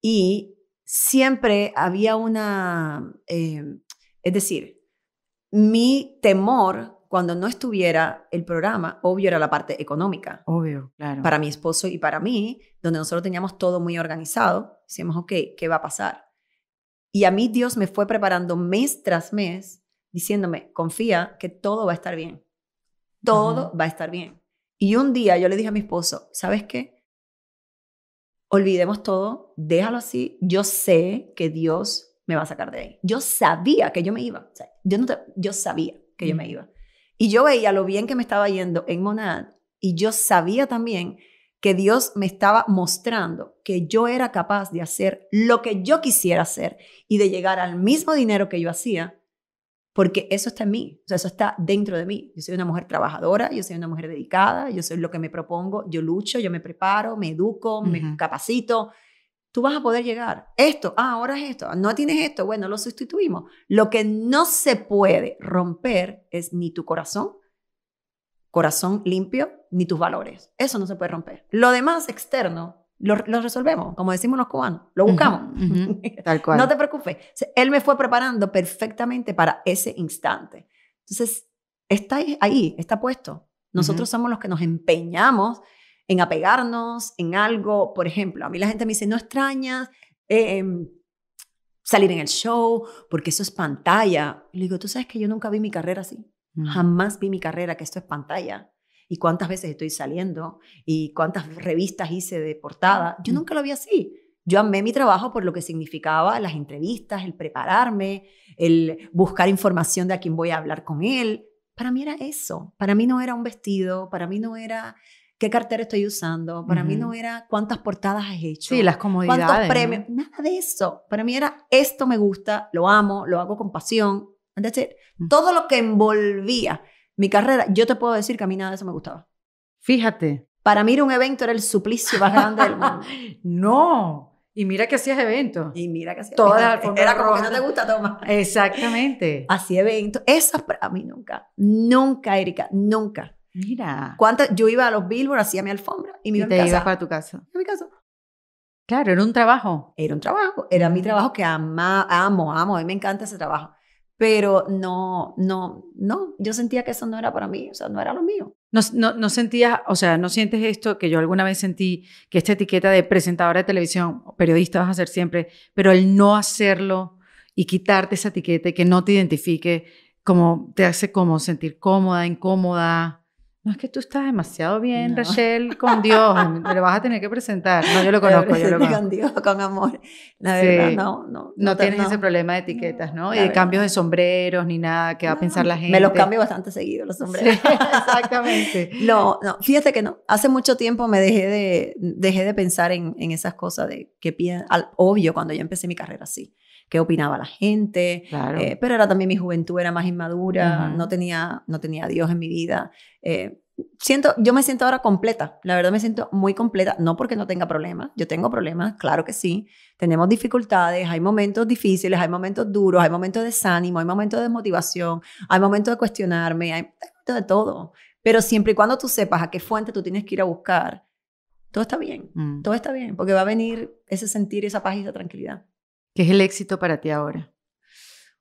B: Y siempre había una... Eh, es decir, mi temor cuando no estuviera el programa, obvio era la parte económica. Obvio, claro. Para mi esposo y para mí, donde nosotros teníamos todo muy organizado, decíamos, ok, ¿qué va a pasar? Y a mí Dios me fue preparando mes tras mes, diciéndome, confía que todo va a estar bien. Todo va a estar bien. Y un día yo le dije a mi esposo, ¿sabes qué? Olvidemos todo, déjalo así. Yo sé que Dios me va a sacar de ahí. Yo sabía que yo me iba. yo, no yo sabía que yo me mm. iba. Y yo veía lo bien que me estaba yendo en Monad y yo sabía también que Dios me estaba mostrando que yo era capaz de hacer lo que yo quisiera hacer y de llegar al mismo dinero que yo hacía, porque eso está en mí, o sea, eso está dentro de mí. Yo soy una mujer trabajadora, yo soy una mujer dedicada, yo soy lo que me propongo, yo lucho, yo me preparo, me educo, me capacito, tú vas a poder llegar. Esto, ah, ahora es esto, no tienes esto, bueno, lo sustituimos. Lo que no se puede romper es ni tu corazón, corazón limpio, ni tus valores. Eso no se puede romper. Lo demás externo lo, resolvemos, como decimos los cubanos, lo buscamos.
A: *laughs* Tal cual. No te
B: preocupes. Él me fue preparando perfectamente para ese instante. Entonces, está ahí, está puesto. Nosotros somos los que nos empeñamos en apegarnos en algo. Por ejemplo, a mí la gente me dice, no extrañas em, salir en el show porque eso es pantalla. Y le digo, tú sabes que yo nunca vi mi carrera así. Mm. Jamás vi mi carrera que esto es pantalla. Y cuántas veces estoy saliendo y cuántas revistas hice de portada. Yo mm. nunca lo vi así. Yo amé mi trabajo por lo que significaba las entrevistas, el prepararme, el buscar información de a quién voy a hablar con él. Para mí era eso. Para mí no era un vestido, para mí no era qué cartera estoy usando. Para mí no era cuántas portadas has hecho. Sí, las comodidades. Cuántos premios. Nada de eso. Para mí era esto me gusta, lo amo, lo hago con pasión. Mm. Todo lo que envolvía mi carrera, yo te puedo decir que a mí nada de eso
A: me gustaba. Fíjate. Para mí un evento, era el suplicio más grande del mundo. *laughs* no. Y mira que hacías eventos. Y mira que hacías Todas Era como que no te gusta, toma.
B: Exactamente. Hacía eventos. Esas para mí nunca. Nunca, Erika, nunca. Mira. Yo iba a los Billboard, hacía mi alfombra y me iba mi te ibas para tu casa. A mi casa. Claro, era un trabajo. Era un trabajo, era mi mm. trabajo que ama, amo, amo, a mí me encanta ese trabajo. Pero no, no, no, yo sentía que eso no era para mí, o sea, no era lo mío.
A: No, no, no sentías, o sea, no sientes esto que yo alguna vez sentí, que esta etiqueta de presentadora de televisión, periodista vas a ser siempre, pero el no hacerlo y quitarte esa etiqueta y que no te identifique, como te hace como sentir cómoda, incómoda no es que tú estás demasiado bien, Rachel, con Dios, *laughs* lo vas a tener que presentar. No, yo lo conozco, yo lo conozco. Con Dios, con amor. La no,
B: no. tienes ese
A: problema de etiquetas, ¿no? y de cambios de sombreros ni nada que va a pensar la gente. Me los cambio bastante seguido, los sombreros.
B: *laughs* *laughs* exactamente. no, no, fíjate que no. Hace mucho tiempo me dejé de, dejé de pensar en, esas cosas de que piden, obvio, cuando yo empecé mi carrera así qué opinaba la gente, eh, pero era también mi juventud, era más inmadura, no, tenía, no tenía Dios en mi vida. Eh, siento, yo me siento ahora completa, la verdad me siento muy completa, no porque no tenga problemas, yo tengo problemas, claro que sí, tenemos dificultades, hay momentos difíciles, hay momentos duros, hay momentos de desánimo, hay momentos de desmotivación, hay momentos de cuestionarme, hay momentos de todo, pero siempre y cuando tú sepas a qué fuente tú tienes que ir a buscar, todo está bien, mm. todo está bien, porque va a venir ese sentir, esa paz y esa tranquilidad.
A: ¿Qué es el éxito para ti ahora?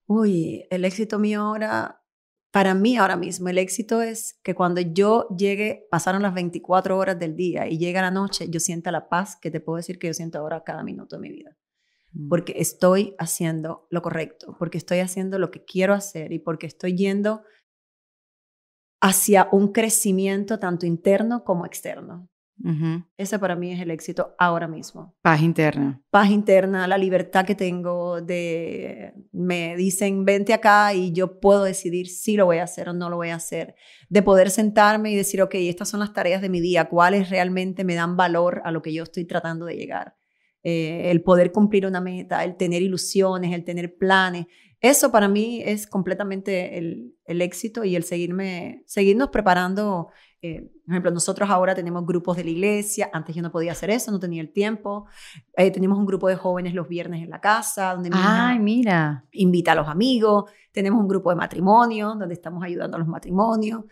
B: Uy, el éxito mío ahora, para mí ahora mismo, el éxito es que cuando yo llegue, pasaron las 24 horas del día y llega la noche, yo sienta la paz que te puedo decir que yo siento ahora cada minuto de mi vida. Mm. Porque estoy haciendo lo correcto, porque estoy haciendo lo que quiero hacer y porque estoy yendo hacia un crecimiento tanto interno como externo. Ese para mí es el éxito ahora mismo.
A: Paz interna.
B: Paz interna, la libertad que tengo de, me dicen, vente acá y yo puedo decidir si lo voy a hacer o no lo voy a hacer. De poder sentarme y decir, ok, estas son las tareas de mi día, cuáles realmente me dan valor a lo que yo estoy tratando de llegar. Eh, el poder cumplir una meta, el tener ilusiones, el tener planes. Eso para mí es completamente el, éxito y el seguirme, seguirnos preparando eh, por ejemplo, nosotros ahora tenemos grupos de la iglesia, antes yo no podía hacer eso, no tenía el tiempo. Eh, tenemos un grupo de jóvenes los viernes en la casa, donde mira. invita a los amigos, tenemos un grupo de matrimonio, donde estamos ayudando a los matrimonios.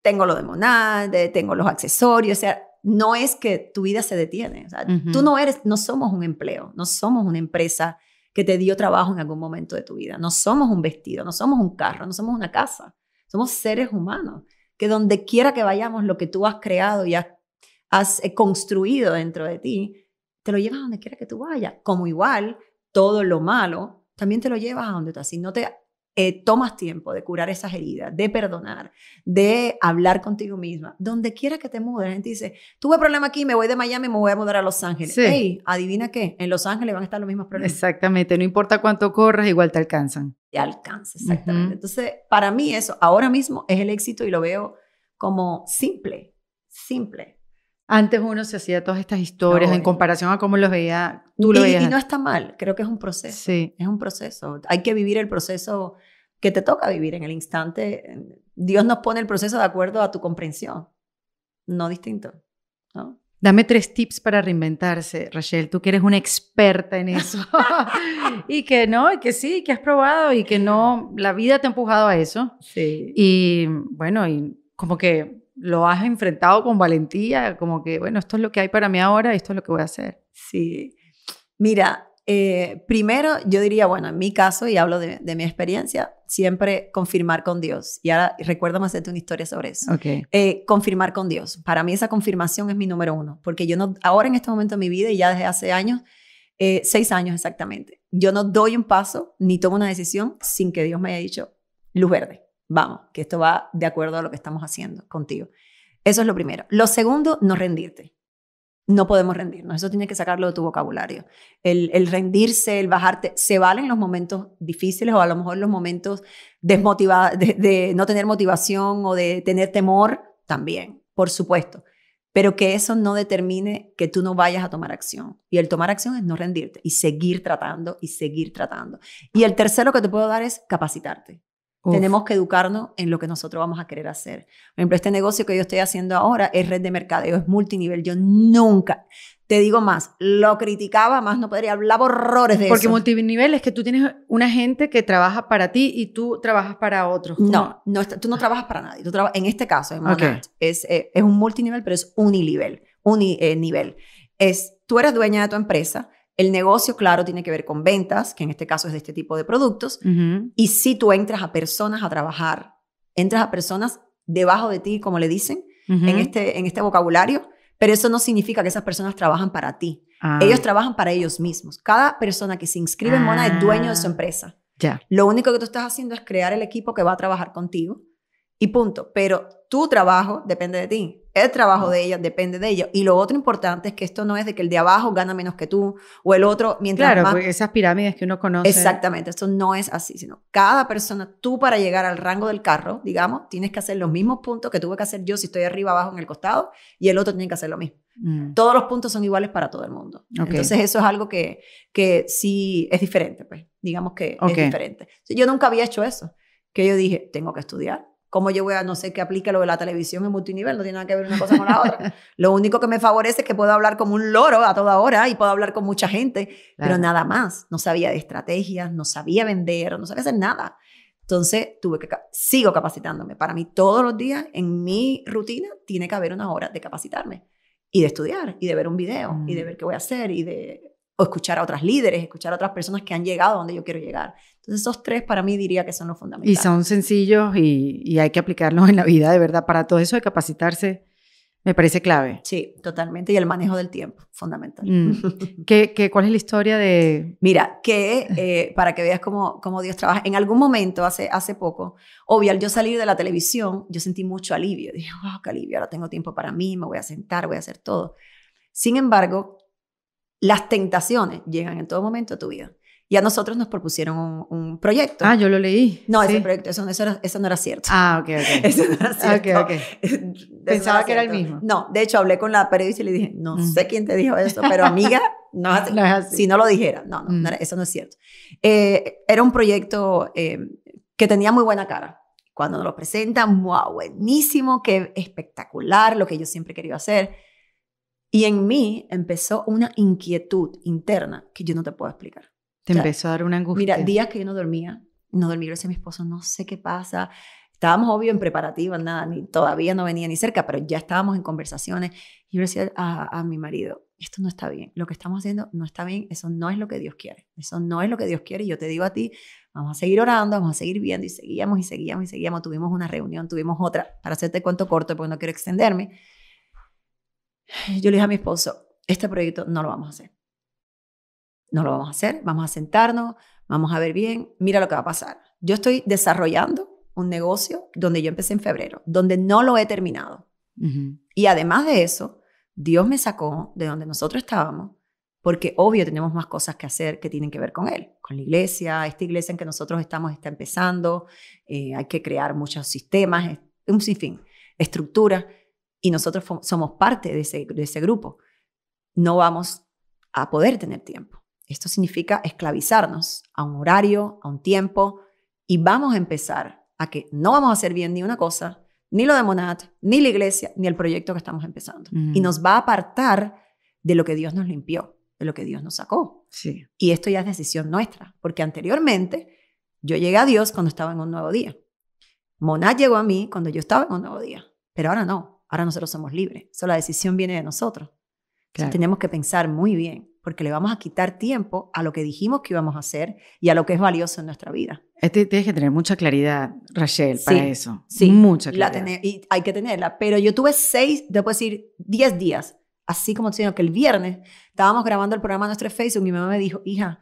B: Tengo lo de Monad, tengo los accesorios, o sea, no es que tu vida se detiene. Tú no eres, no somos un empleo, no somos una empresa que te dio trabajo en algún momento de tu vida, no somos un vestido, no somos un carro, no somos una casa, somos seres humanos que donde quiera que vayamos, lo que tú has creado y has, eh, construido dentro de ti, te lo llevas a donde quiera que tú vayas. Como igual, todo lo malo también te lo llevas a donde tú así. No te eh, tomas tiempo de curar esas heridas, de perdonar, de hablar contigo misma. Donde quiera que te mudes, la gente dice, tuve problema aquí, me voy de Miami, me voy a mudar a Los Ángeles. Sí. adivina qué, en Los Ángeles van a estar los mismos problemas.
A: Exactamente, no importa cuánto corras, igual te alcanzan.
B: Te alcanza, exactamente. Entonces, para mí eso ahora mismo es el éxito y lo veo
A: como simple, simple antes uno se hacía todas estas historias en comparación a cómo los veía tú y, no está
B: mal, creo que es un proceso. Sí. Es un
A: proceso. Hay que
B: vivir el proceso que te toca vivir en el instante. Dios nos pone el proceso de acuerdo
A: a tu comprensión, no distinto. ¿no? Dame tres tips para reinventarse, Rachel. Tú que eres una experta en eso. *laughs* *laughs* y que no, y que sí, que has probado y que no, la vida te ha empujado a eso. Sí. Y bueno, y como que lo has enfrentado con valentía, como que, bueno, esto es lo que hay para mí ahora, y esto es lo que voy a hacer. Sí. Mira, eh, primero yo
B: diría, bueno, en mi caso, y hablo de, mi experiencia, siempre confirmar con Dios. Y ahora más hacerte una historia sobre eso. Ok. Eh, confirmar con Dios. Para mí esa confirmación es mi número uno, porque yo no, ahora en este momento de mi vida y ya desde hace años, eh, seis años exactamente, yo no doy un paso ni tomo una decisión sin que Dios me haya dicho luz verde vamos, que esto va de acuerdo a lo que estamos haciendo contigo. Eso es lo primero. Lo segundo, no rendirte. No podemos rendirnos, eso tiene que sacarlo de tu vocabulario. El, rendirse, el bajarte, se vale en los momentos difíciles o a lo mejor en los momentos de no tener motivación o de tener temor, también, por supuesto pero que eso no determine que tú no vayas a tomar acción. Y el tomar acción es no rendirte y seguir tratando y seguir tratando. Y el tercero que te puedo dar es capacitarte. Tenemos que educarnos en lo que nosotros vamos a querer hacer. Por ejemplo, este negocio que yo estoy haciendo ahora es red de mercadeo, es multinivel. Yo nunca, te digo más,
A: lo criticaba, más no podría hablar horrores de eso. Porque multinivel es que tú tienes una gente que trabaja para ti y tú trabajas para otros. No, tú no trabajas para nadie. Tú en este caso,
B: es, eh, es un multinivel, pero es unilivel. Uni, eh, nivel es, tú eres dueña de tu empresa, el negocio, claro, tiene que ver con ventas, que en este caso es de este tipo de productos. Y si tú entras a personas a trabajar, entras a personas debajo de ti, como le dicen en, este, en este vocabulario, pero eso no significa que esas personas trabajan para ti. Ah. Ellos trabajan para ellos mismos. Cada persona que se inscribe en Mona es dueño de su ah. empresa. Ya. Lo único que tú estás haciendo es crear el equipo que va a trabajar contigo y punto. Pero tu trabajo depende de ti. El trabajo de ella depende de ella. Y lo otro importante es que esto no es de que el de abajo gana menos que tú o el otro mientras más. Claro, esas
A: pirámides que uno
B: conoce. Exactamente, esto no es así, sino cada persona, tú para llegar al rango del carro, digamos, tienes que hacer los mismos puntos que tuve que hacer yo si estoy arriba, abajo, en el costado, y el otro tiene que hacer lo mismo. Mm. Todos los puntos son iguales para todo el mundo. Entonces eso es algo que, que sí es diferente, pues, digamos que es diferente. Yo nunca había hecho eso, que yo dije, tengo que estudiar ¿Cómo yo voy a, no sé, qué aplique lo de la televisión en multinivel? No tiene nada que ver una cosa con la otra. *laughs* lo único que me favorece es que puedo hablar como un loro a toda hora y puedo hablar con mucha gente, pero nada más. No sabía de estrategias, no sabía vender, no sabía hacer nada. Entonces, tuve que, sigo capacitándome. Para mí, todos los días en mi rutina tiene que haber una hora de capacitarme y de estudiar y de ver un video y de mm. ver qué voy a hacer y de o escuchar a otras líderes, escuchar a otras personas que han llegado a donde yo quiero llegar. Entonces, esos tres para mí diría que son los fundamentales.
A: Y son sencillos y, hay que aplicarlos en la vida, de verdad. Para todo eso de capacitarse, me parece clave.
B: Sí, totalmente. Y el manejo del tiempo, fundamental.
A: Mm. *laughs* ¿Qué, cuál es la historia de...? Mira,
B: que *laughs* eh, para que veas cómo, cómo, Dios trabaja, en algún momento, hace, hace poco, obvio, al yo salir de la televisión, yo sentí mucho alivio. Dije, wow, oh, qué alivio, ahora tengo tiempo para mí, me voy a sentar, voy a hacer todo. Sin embargo, las tentaciones llegan en todo momento a tu vida y a nosotros nos propusieron un, proyecto. Ah, yo lo leí. No, ese proyecto, eso, no era cierto. Ah, ok, ok. *laughs* Eso no era ah, cierto. Okay, *laughs* okay. Pensaba que era el mismo. No, de hecho hablé con la periodista y le dije, no mm. sé quién te dijo eso, pero *laughs* amiga, si no lo dijera. No, no, mm. eso no es cierto. Eh, era un proyecto eh, que tenía muy buena cara. Cuando nos lo presentan, wow, buenísimo, qué espectacular, lo que yo siempre quería hacer. Y en mí empezó una inquietud interna que yo no te puedo explicar. Te empezó a dar una angustia. Mira, días que yo no dormía, no dormía, yo decía a mi esposo, no sé qué pasa. Estábamos, obvio, en preparativa, nada, ni, todavía no venía ni cerca, pero ya estábamos en conversaciones. Y yo decía a, a mi marido, esto no está bien, lo que estamos haciendo no está bien, eso no es lo que Dios quiere, eso no es lo que Dios quiere. Y yo te digo a ti, vamos a seguir orando, vamos a seguir viendo y seguíamos y seguíamos y seguíamos. Tuvimos una reunión, tuvimos otra, para hacerte cuento corto, porque no quiero extenderme. Yo le dije a mi esposo, este proyecto no lo vamos a hacer no lo vamos a hacer, vamos a sentarnos, vamos a ver bien, mira lo que va a pasar. Yo estoy desarrollando un negocio donde yo empecé en febrero, donde no lo he terminado. Y además de eso, Dios me sacó de donde nosotros estábamos, porque obvio tenemos más cosas que hacer que tienen que ver con Él, con la iglesia, esta iglesia en que nosotros estamos está empezando, eh, hay que crear muchos sistemas, un sinfín, estructuras, y nosotros somos parte de ese grupo. No vamos a poder tener tiempo. Esto significa esclavizarnos a un horario, a un tiempo, y vamos a empezar a que no vamos a hacer bien ni una cosa, ni lo de Monat, ni la iglesia, ni el proyecto que estamos empezando. Y nos va a apartar de lo que Dios nos limpió, de lo que Dios nos sacó. Y esto ya es decisión nuestra, porque anteriormente yo llegué a Dios cuando estaba en un nuevo día. Monat llegó a mí cuando yo estaba en un nuevo día, pero ahora no, ahora nosotros somos libres. Solo la decisión viene de nosotros. Entonces, tenemos que pensar muy bien porque le vamos a quitar tiempo a lo que dijimos que íbamos a hacer y a lo que es valioso en nuestra vida.
A: tienes que tener mucha claridad, Rachel, para eso. Sí, mucha claridad.
B: y hay que tenerla. Pero yo tuve seis, después decir, diez días, así como que el viernes estábamos grabando el programa de nuestro Facebook y mi mamá me dijo, hija,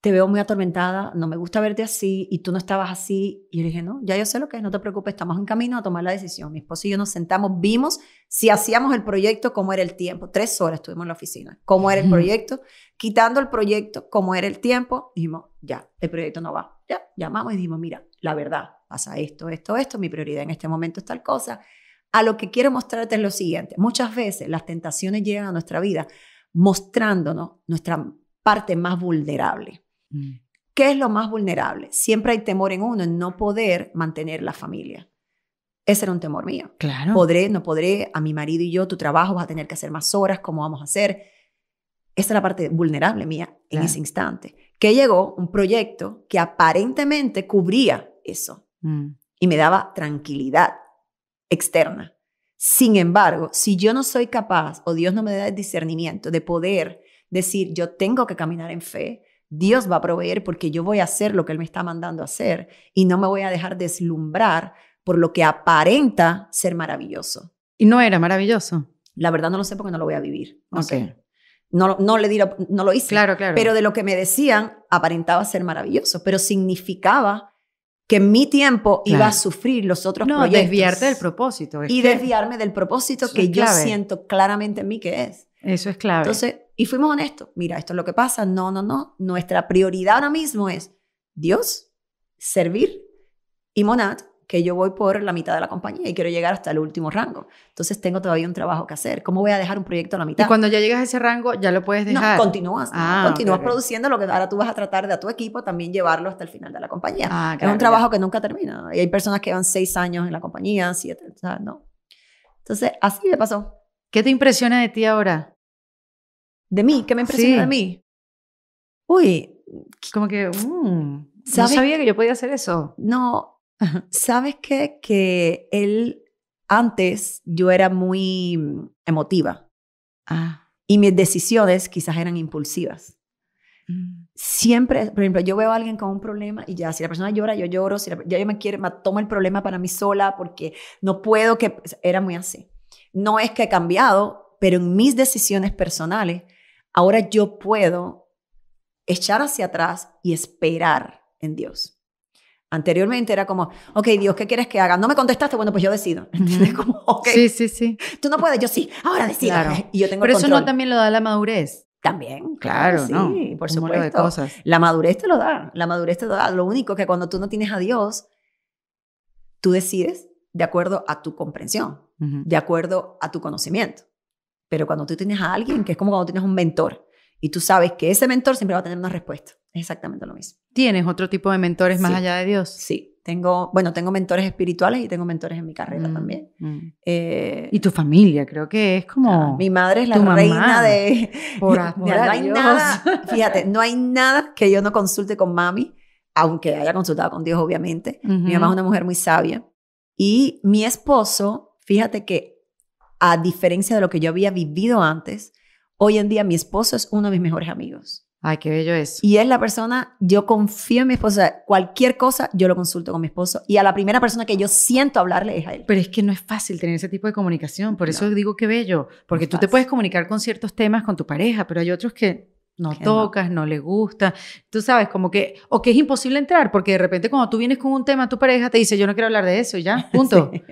B: te veo muy atormentada, no me gusta verte así y tú no estabas así. Y yo dije, no, ya yo sé lo que es, no te preocupes, estamos en camino a tomar la decisión. Mi esposo y yo nos sentamos, vimos si hacíamos el proyecto, cómo era el tiempo. Tres horas estuvimos en la oficina, cómo era el proyecto, quitando el proyecto, cómo era el tiempo. Dijimos, ya, el proyecto no va. Ya, llamamos y dijimos, mira, la verdad, pasa esto, esto, esto, mi prioridad en este momento es tal cosa. A lo que quiero mostrarte es lo siguiente. Muchas veces las tentaciones llegan a nuestra vida mostrándonos nuestra parte más vulnerable. Mm. ¿Qué es lo más vulnerable? Siempre hay temor en uno, en no poder mantener la familia. Ese era un temor mío. Claro. Podré, no podré, a mi marido y yo, tu trabajo, vas a tener que hacer más horas, ¿cómo vamos a hacer? Esa es la parte vulnerable mía en ese instante. Que llegó un proyecto que aparentemente cubría eso mm. y me daba tranquilidad externa. Sin embargo, si yo no soy capaz o Dios no me da el discernimiento de poder decir, yo tengo que caminar en fe, Dios va a proveer porque yo voy a hacer lo que Él me está mandando a hacer y no me voy a dejar deslumbrar por lo que aparenta ser maravilloso.
A: ¿Y no era maravilloso? La verdad no lo sé porque no lo voy a vivir. No sé.
B: No, no, le di lo, no lo hice. Claro, claro. Pero de lo que me decían, aparentaba ser maravilloso, pero significaba que mi tiempo iba a sufrir los otros no, proyectos. desviarte
A: del propósito. Y desviarme
B: del propósito que yo siento claramente en mí que es.
A: Eso es clave. Entonces,
B: y fuimos honestos, mira, esto es lo que pasa, no, no, no, nuestra prioridad ahora mismo es Dios, servir y Monad, que yo voy por la mitad de la compañía y quiero llegar hasta el último rango. Entonces tengo todavía un trabajo que hacer. ¿Cómo voy a dejar un proyecto a la mitad? Y cuando ya llegas a ese rango, ya lo puedes dejar. No, ah, continúas. Continúas produciendo lo que ahora tú vas a tratar de a tu equipo también llevarlo hasta el final de la compañía. Ah, es un trabajo que nunca termina. Y hay personas que van seis años en la compañía, siete, o sea, no.
A: Entonces, así me pasó. ¿Qué te impresiona de ti ahora? de mí, ¿Qué me impresiona de mí. Uy, como que, mm, no sabía
B: que yo podía hacer eso. No, ¿sabes qué? Que él, antes yo era muy mm, emotiva ah. y mis decisiones quizás eran impulsivas. Mm. Siempre, por ejemplo, yo veo a alguien con un problema y ya, si la persona llora, yo lloro, si ya yo me quiero, me tomo el problema para mí sola porque no puedo que, era muy así. No es que he cambiado, pero en mis decisiones personales ahora yo puedo echar hacia atrás y esperar en Dios. Anteriormente era como, ok, Dios, ¿qué quieres que haga? No me contestaste, bueno, pues yo decido. *laughs* ¿Entiendes? Como, okay, Sí, sí, sí. Tú no puedes, yo sí, ahora decido. *laughs* Y yo tengo Pero eso no
A: también lo da la madurez. También, claro, ¿no? sí, por supuesto. cosas. La
B: madurez te lo da, la madurez te lo da. Lo único que cuando tú no tienes a Dios, tú decides de acuerdo a tu comprensión, de acuerdo a tu conocimiento. Pero cuando tú tienes a alguien, que es como cuando tienes un mentor, y tú sabes que ese mentor siempre va a tener una respuesta. Es exactamente lo mismo. ¿Tienes otro tipo de mentores más allá de Dios? Sí. Tengo, bueno, tengo mentores espirituales y tengo mentores en mi carrera mm, también. Mm. Eh, y
A: tu familia, creo que es como... Ah, mi
B: madre es la reina de...
A: *laughs* Por amor *laughs* no Dios.
B: *laughs* fíjate, no hay nada que yo no consulte con mami, aunque haya consultado con Dios, obviamente. Mi mamá es una mujer muy sabia. Y mi esposo, fíjate que a diferencia de lo que yo había vivido antes, hoy en día mi esposo es uno de mis mejores amigos. Ay, qué bello es. Y es la persona, yo confío en mi esposo.
A: Cualquier cosa, yo lo consulto con mi esposo. Y a la primera persona que yo siento hablarle es a él. Pero es que no es fácil tener ese tipo de comunicación. Por eso digo qué bello. Porque tú te puedes comunicar con ciertos temas con tu pareja, pero hay otros que no tocas, no. le gusta. Tú sabes, como que, o que es imposible entrar, porque de repente cuando tú vienes con un tema tu pareja te dice, yo no quiero hablar de eso ya, *laughs* punto. sí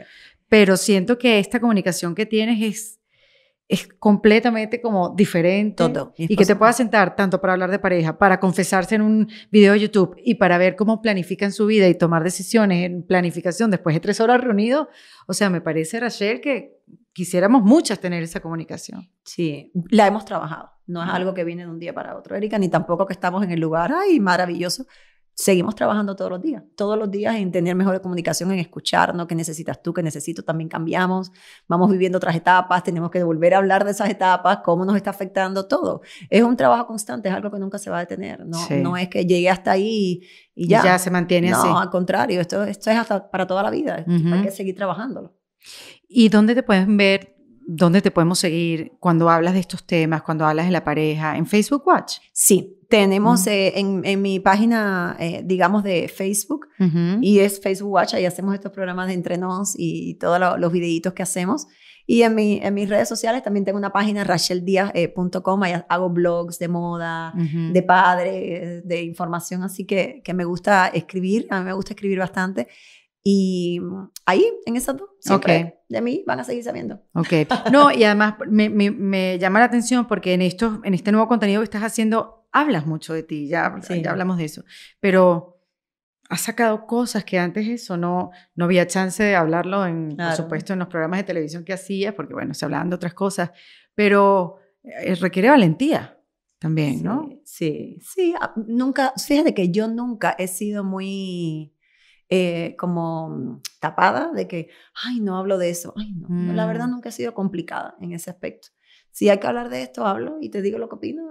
A: pero siento que esta comunicación que tienes es, es completamente como diferente Todo, y que te puedas sentar tanto para hablar de pareja, para confesarse en un video de YouTube y para ver cómo planifican su vida y tomar decisiones en planificación después de tres horas reunidos. O sea, me parece, Rachel, que quisiéramos muchas tener esa comunicación. Sí, la hemos trabajado. No es algo
B: que viene de un día para otro, Erika, ni tampoco que estamos en el lugar, ay, maravilloso, seguimos trabajando todos los días, todos los días en tener mejor comunicación, en escucharnos, qué necesitas tú, qué necesito, también cambiamos, vamos viviendo otras etapas, tenemos que volver a hablar de esas etapas, cómo nos está afectando todo. Es un trabajo constante, es algo que nunca se va a detener, no, no es que llegue hasta ahí y, ya. Ya se mantiene así. No, al contrario, esto, esto es hasta para toda la vida, hay que seguir trabajándolo.
A: ¿Y dónde te puedes ver ¿Dónde te podemos seguir cuando hablas de estos temas, cuando hablas de la pareja? ¿En Facebook Watch? Sí,
B: tenemos mm. eh, en, mi página, eh, digamos, de Facebook, y es Facebook Watch, ahí hacemos estos programas de entrenos y, todos los videitos que hacemos. Y en, mis redes sociales también tengo una página, racheldiaz.com, eh, ahí hago blogs de moda, de padre, de información, así que, que me gusta escribir, a mí me gusta escribir bastante. Y ahí, en esas dos, de
A: mí van a seguir sabiendo. Ok. *laughs* No, y además me, llama la atención porque en, esto, en este nuevo contenido que estás haciendo, hablas mucho de ti, ya, ya hablamos de eso, pero has sacado cosas que antes eso no, no había chance de hablarlo, en, por supuesto, en los programas de televisión que hacías, porque bueno, se hablaban de otras cosas, pero eh, requiere valentía también, ¿no? Sí, sí, ah, nunca, fíjate que yo nunca he sido
B: muy eh, como mm, tapada de que, ay, no hablo de eso, ay, no, la verdad mm. nunca ha sido complicada en ese aspecto. Si hay que hablar de esto, hablo y te digo lo que opino.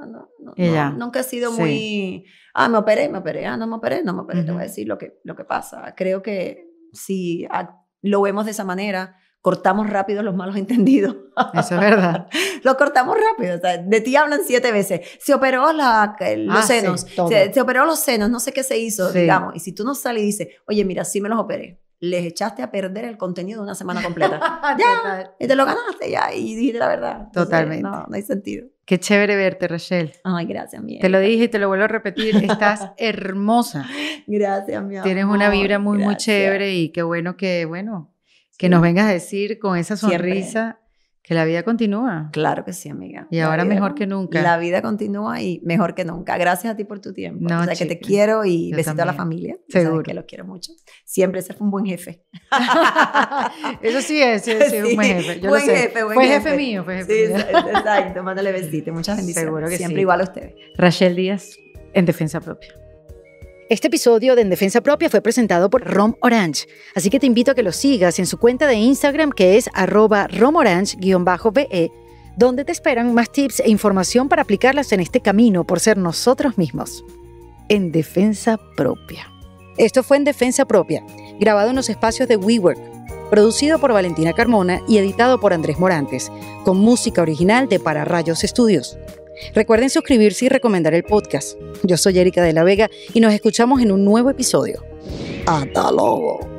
A: nunca ha sido muy,
B: ah, me operé, me operé, ah, no me operé, no me operé, te voy a decir lo que, lo que pasa. Creo que si lo vemos de esa manera, cortamos rápido los malos entendidos.
A: Eso es verdad.
B: *laughs* los cortamos rápido. O sea, de ti hablan siete veces. Se operó la, ah, los senos. se, se, operó los senos, no sé qué se hizo, digamos. Y si tú no sales y dices, oye, mira, sí me los operé. Les echaste a perder el contenido de una semana completa. *laughs* ya, y te lo ganaste ya, y dijiste la verdad.
A: Totalmente. No, no hay sentido. Qué chévere verte, Rachel. Ay, gracias, mía. Te lo dije y te lo vuelvo a repetir. *laughs* Estás hermosa. Gracias, mía. Tienes una vibra muy, muy chévere y qué bueno que, bueno, que nos vengas a decir con esa sonrisa que la vida continúa. Claro que sí, amiga. Y ahora mejor que nunca. La vida
B: continúa y mejor que nunca. Gracias a ti por tu tiempo. No, o que te quiero y besito a la familia. Seguro. Que los quiero mucho. Siempre ese fue un buen jefe.
A: *laughs* Eso sí es, un buen jefe. buen jefe, jefe. mío, fue jefe sí, Exacto,
B: mándale besito. Muchas *laughs* bendiciones. Seguro que Siempre igual
A: a ustedes. Rachel Díaz, en defensa propia. Este episodio de En Defensa Propia fue presentado por Rom Orange, así que te invito a que lo sigas en su cuenta de Instagram que es arroba romorange-be, donde te esperan más tips e información para aplicarlas en este camino por ser nosotros mismos. En Defensa Propia. Esto fue En Defensa Propia, grabado en los espacios de WeWork, producido por Valentina Carmona y editado por Andrés Morantes, con música original de Para Rayos Estudios. Recuerden suscribirse y recomendar el podcast. Yo soy Erika de la Vega y nos escuchamos en un nuevo episodio. Hasta luego.